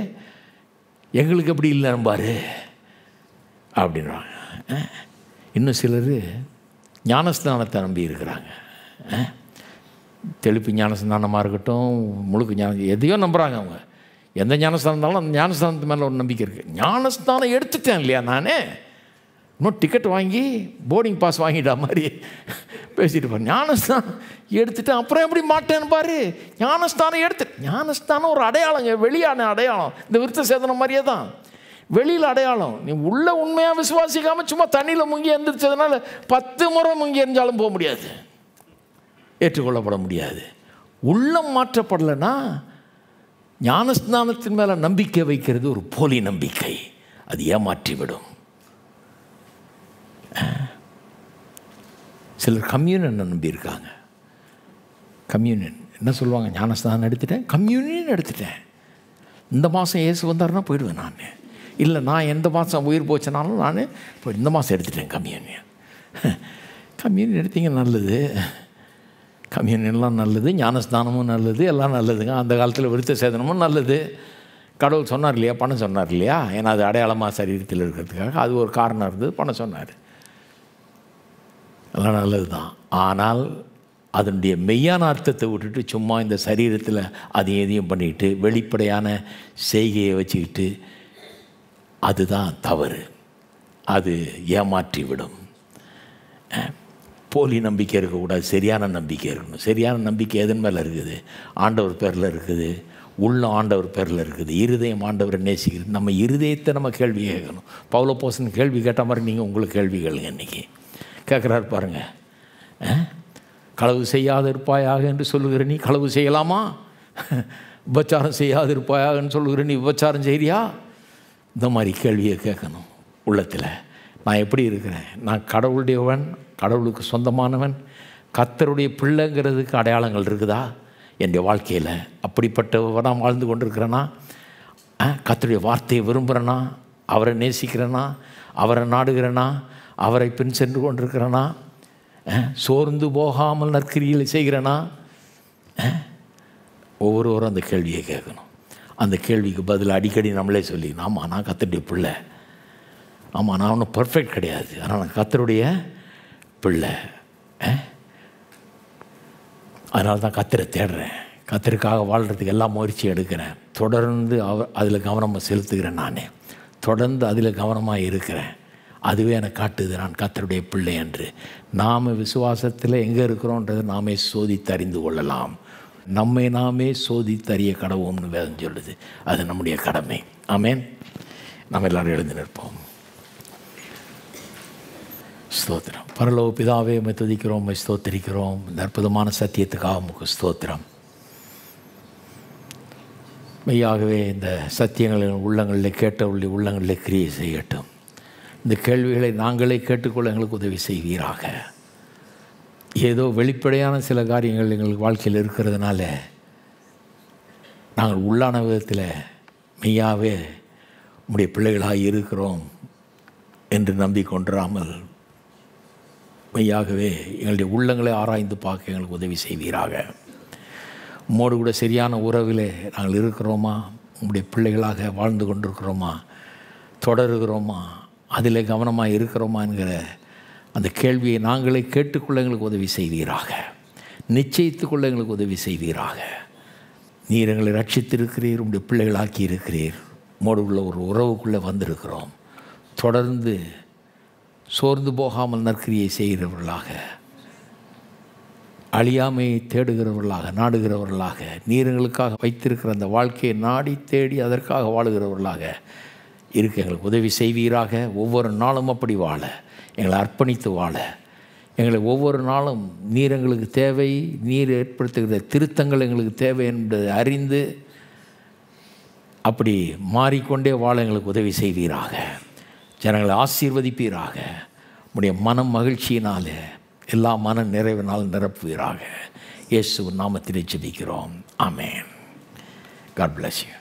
எங்களுக்கு எப்படி இல்லை நம்பாரு அப்படின்றாங்க இன்னும் சிலர் ஞானஸ்நானத்தை நம்பி இருக்கிறாங்க தெளிப்பு ஞானஸ்நானமாக இருக்கட்டும் முழுக்கு ஞான எதையோ நம்புகிறாங்க அவங்க எந்த ஞானஸ்தானம் இருந்தாலும் அந்த ஞானஸ்தானத்து மேலே ஒரு நம்பிக்கை இருக்குது ஞானஸ்தானம் எடுத்துட்டேன் இல்லையா நானே இன்னும் டிக்கெட் வாங்கி போர்டிங் பாஸ் வாங்கிட்டா மாதிரி பேசிட்டு பாரு ஞானஸ்தான் எடுத்துட்டு அப்புறம் எப்படி மாட்டேன்னு பாரு ஞானஸ்தானம் எடுத்து ஞானஸ்தானம் ஒரு அடையாளங்க வெளியான அடையாளம் இந்த விருத்த சேதனம் மாதிரியே தான் வெளியில் அடையாளம் நீ உள்ள உண்மையாக விசுவாசிக்காமல் சும்மா தண்ணியில் முங்கி எந்திரிச்சதுனால பத்து முறை முங்கி எரிஞ்சாலும் போக முடியாது ஏற்றுக்கொள்ளப்பட முடியாது உள்ளம் மாற்றப்படலைன்னா ஞானஸ்தானத்தின் மேலே நம்பிக்கை வைக்கிறது ஒரு போலி நம்பிக்கை அது ஏமாற்றிவிடும் சிலர் கம்யூனன் நம்பியிருக்காங்க கம்யூனியன் என்ன சொல்லுவாங்க ஞானஸ்தானம் எடுத்துட்டேன் கம்யூனியன் எடுத்துட்டேன் இந்த மாதம் ஏசு வந்தார்னா போயிடுவேன் நான் இல்லை நான் எந்த மாதம் உயிர் போச்சுனாலும் நான் இப்போ இந்த மாதம் எடுத்துட்டேன் கம்யூனியன் கம்யூனியன் எடுத்தீங்க நல்லது கம்யூனியன்லாம் நல்லது ஞானஸ்தானமும் நல்லது எல்லாம் நல்லதுங்க அந்த காலத்தில் விருத்த சேதனமும் நல்லது கடவுள் சொன்னார் இல்லையா பணம் சொன்னார் இல்லையா ஏன்னா அது அடையாளமாக சரீரத்தில் இருக்கிறதுக்காக அது ஒரு காரணம் இருந்தது பணம் சொன்னார் அதெல்லாம் நல்லது தான் ஆனால் அதனுடைய மெய்யான அர்த்தத்தை விட்டுட்டு சும்மா இந்த சரீரத்தில் அதையும் எதையும் பண்ணிக்கிட்டு வெளிப்படையான செய்கையை வச்சுக்கிட்டு அதுதான் தவறு அது ஏமாற்றி விடும் போலி நம்பிக்கை இருக்கக்கூடாது சரியான நம்பிக்கை இருக்கணும் சரியான நம்பிக்கை எதன் மேலே இருக்குது ஆண்டவர் பேரில் இருக்குது உள்ள ஆண்டவர் பேரில் இருக்குது இருதயம் ஆண்டவரை நேசிக்கிறது நம்ம இருதயத்தை நம்ம கேள்வி கேட்கணும் பவுல போசன் கேள்வி கேட்ட மாதிரி நீங்கள் உங்களுக்கு கேள்வி கேளுங்க இன்றைக்கி கேட்குறாரு பாருங்கள் களவு செய்யாத இருப்பாயாக என்று சொல்லுகிற நீ களவு செய்யலாமா உபச்சாரம் செய்யாது இருப்பாயாகன்னு சொல்லுகிற நீ உபச்சாரம் செய்கிறியா இந்த மாதிரி கேள்வியை கேட்கணும் உள்ளத்தில் நான் எப்படி இருக்கிறேன் நான் கடவுளுடையவன் கடவுளுக்கு சொந்தமானவன் கத்தருடைய பிள்ளைங்கிறதுக்கு அடையாளங்கள் இருக்குதா என்னுடைய வாழ்க்கையில் அப்படிப்பட்டவனாக வாழ்ந்து கொண்டிருக்கிறேன்னா கத்தருடைய வார்த்தையை விரும்புகிறேனா அவரை நேசிக்கிறேனா அவரை நாடுகிறேனா அவரை பின் சென்று கொண்டிருக்கிறனா சோர்ந்து போகாமல் நற்கிரிகளை செய்கிறனா ஒவ்வொருவரும் அந்த கேள்வியை கேட்கணும் அந்த கேள்விக்கு பதில் அடிக்கடி நம்மளே சொல்லிக்கணும் ஆமாம் நான் கத்தருடைய பிள்ளை ஆமாம் நான் ஒன்றும் பர்ஃபெக்ட் கிடையாது ஆனால் நான் கத்தருடைய பிள்ளை அதனால தான் கத்திர தேடுறேன் கத்தருக்காக வாழ்கிறதுக்கு எல்லா முயற்சியும் எடுக்கிறேன் தொடர்ந்து அவ அதில் கவனமாக செலுத்துகிறேன் நான் தொடர்ந்து அதில் கவனமாக இருக்கிறேன் அதுவே எனக்கு காட்டுது நான் கத்தருடைய பிள்ளை என்று நாம் விசுவாசத்தில் எங்கே இருக்கிறோன்றதை நாமே சோதித்து அறிந்து கொள்ளலாம் நம்மை நாமே சோதித்து அறிய கடவும்னு வேதம் சொல்லுது அது நம்முடைய கடமை ஆமேன் நம்ம எல்லோரும் எழுந்து நிற்போம் ஸ்தோத்திரம் பரலோ பிதாவே உண்மை துதிக்கிறோம் உண்மை ஸ்தோத்திரிக்கிறோம் இந்த அற்புதமான சத்தியத்துக்காக உமக்கு ஸ்தோத்திரம் மெய்யாகவே இந்த சத்தியங்களின் உள்ளங்களில் கேட்ட உள்ளி உள்ளங்களில் கிரியை செய்யட்டும் இந்த கேள்விகளை நாங்களே கேட்டுக்கொள்ள எங்களுக்கு உதவி செய்வீராக ஏதோ வெளிப்படையான சில காரியங்கள் எங்களுக்கு வாழ்க்கையில் இருக்கிறதுனால நாங்கள் உள்ளான விதத்தில் மெய்யாவே உடைய பிள்ளைகளாக இருக்கிறோம் என்று நம்பிக்கொண்டிராமல் மெய்யாகவே எங்களுடைய உள்ளங்களை ஆராய்ந்து பார்க்க எங்களுக்கு உதவி செய்வீராக உம்மோடு கூட சரியான உறவில் நாங்கள் இருக்கிறோமா உங்களுடைய பிள்ளைகளாக வாழ்ந்து கொண்டிருக்கிறோமா தொடருகிறோமா அதில் கவனமாக இருக்கிறோமா என்கிற அந்த கேள்வியை நாங்களே கேட்டுக்கொள்ள எங்களுக்கு உதவி நிச்சயித்து கொள்ள எங்களுக்கு உதவி செய்தீராக நீர் எங்களை ரட்சித்திருக்கிறீர் உடைய பிள்ளைகளாக்கி இருக்கிறீர் மோடு உள்ள ஒரு உறவுக்குள்ளே வந்திருக்கிறோம் தொடர்ந்து சோர்ந்து போகாமல் நற்கிரியை செய்கிறவர்களாக அழியாமையை தேடுகிறவர்களாக நாடுகிறவர்களாக நீரங்களுக்காக வைத்திருக்கிற அந்த வாழ்க்கையை நாடி தேடி அதற்காக வாழுகிறவர்களாக இருக்க எங்களுக்கு உதவி செய்வீராக ஒவ்வொரு நாளும் அப்படி வாழ எங்களை அர்ப்பணித்து வாழ எங்களை ஒவ்வொரு நாளும் நீர் எங்களுக்கு தேவை நீர் ஏற்படுத்துகிற திருத்தங்கள் எங்களுக்கு தேவை என்பதை அறிந்து அப்படி மாறிக்கொண்டே வாழ எங்களுக்கு உதவி செய்வீராக ஜனங்களை ஆசீர்வதிப்பீராக உடைய மனம் மகிழ்ச்சியினால் எல்லா மன நிறைவினால் நிரப்புவீராக இயேசு நாமத்தில் ஜெபிக்கிறோம் ஆமேன் காட் பிளஸ் யூ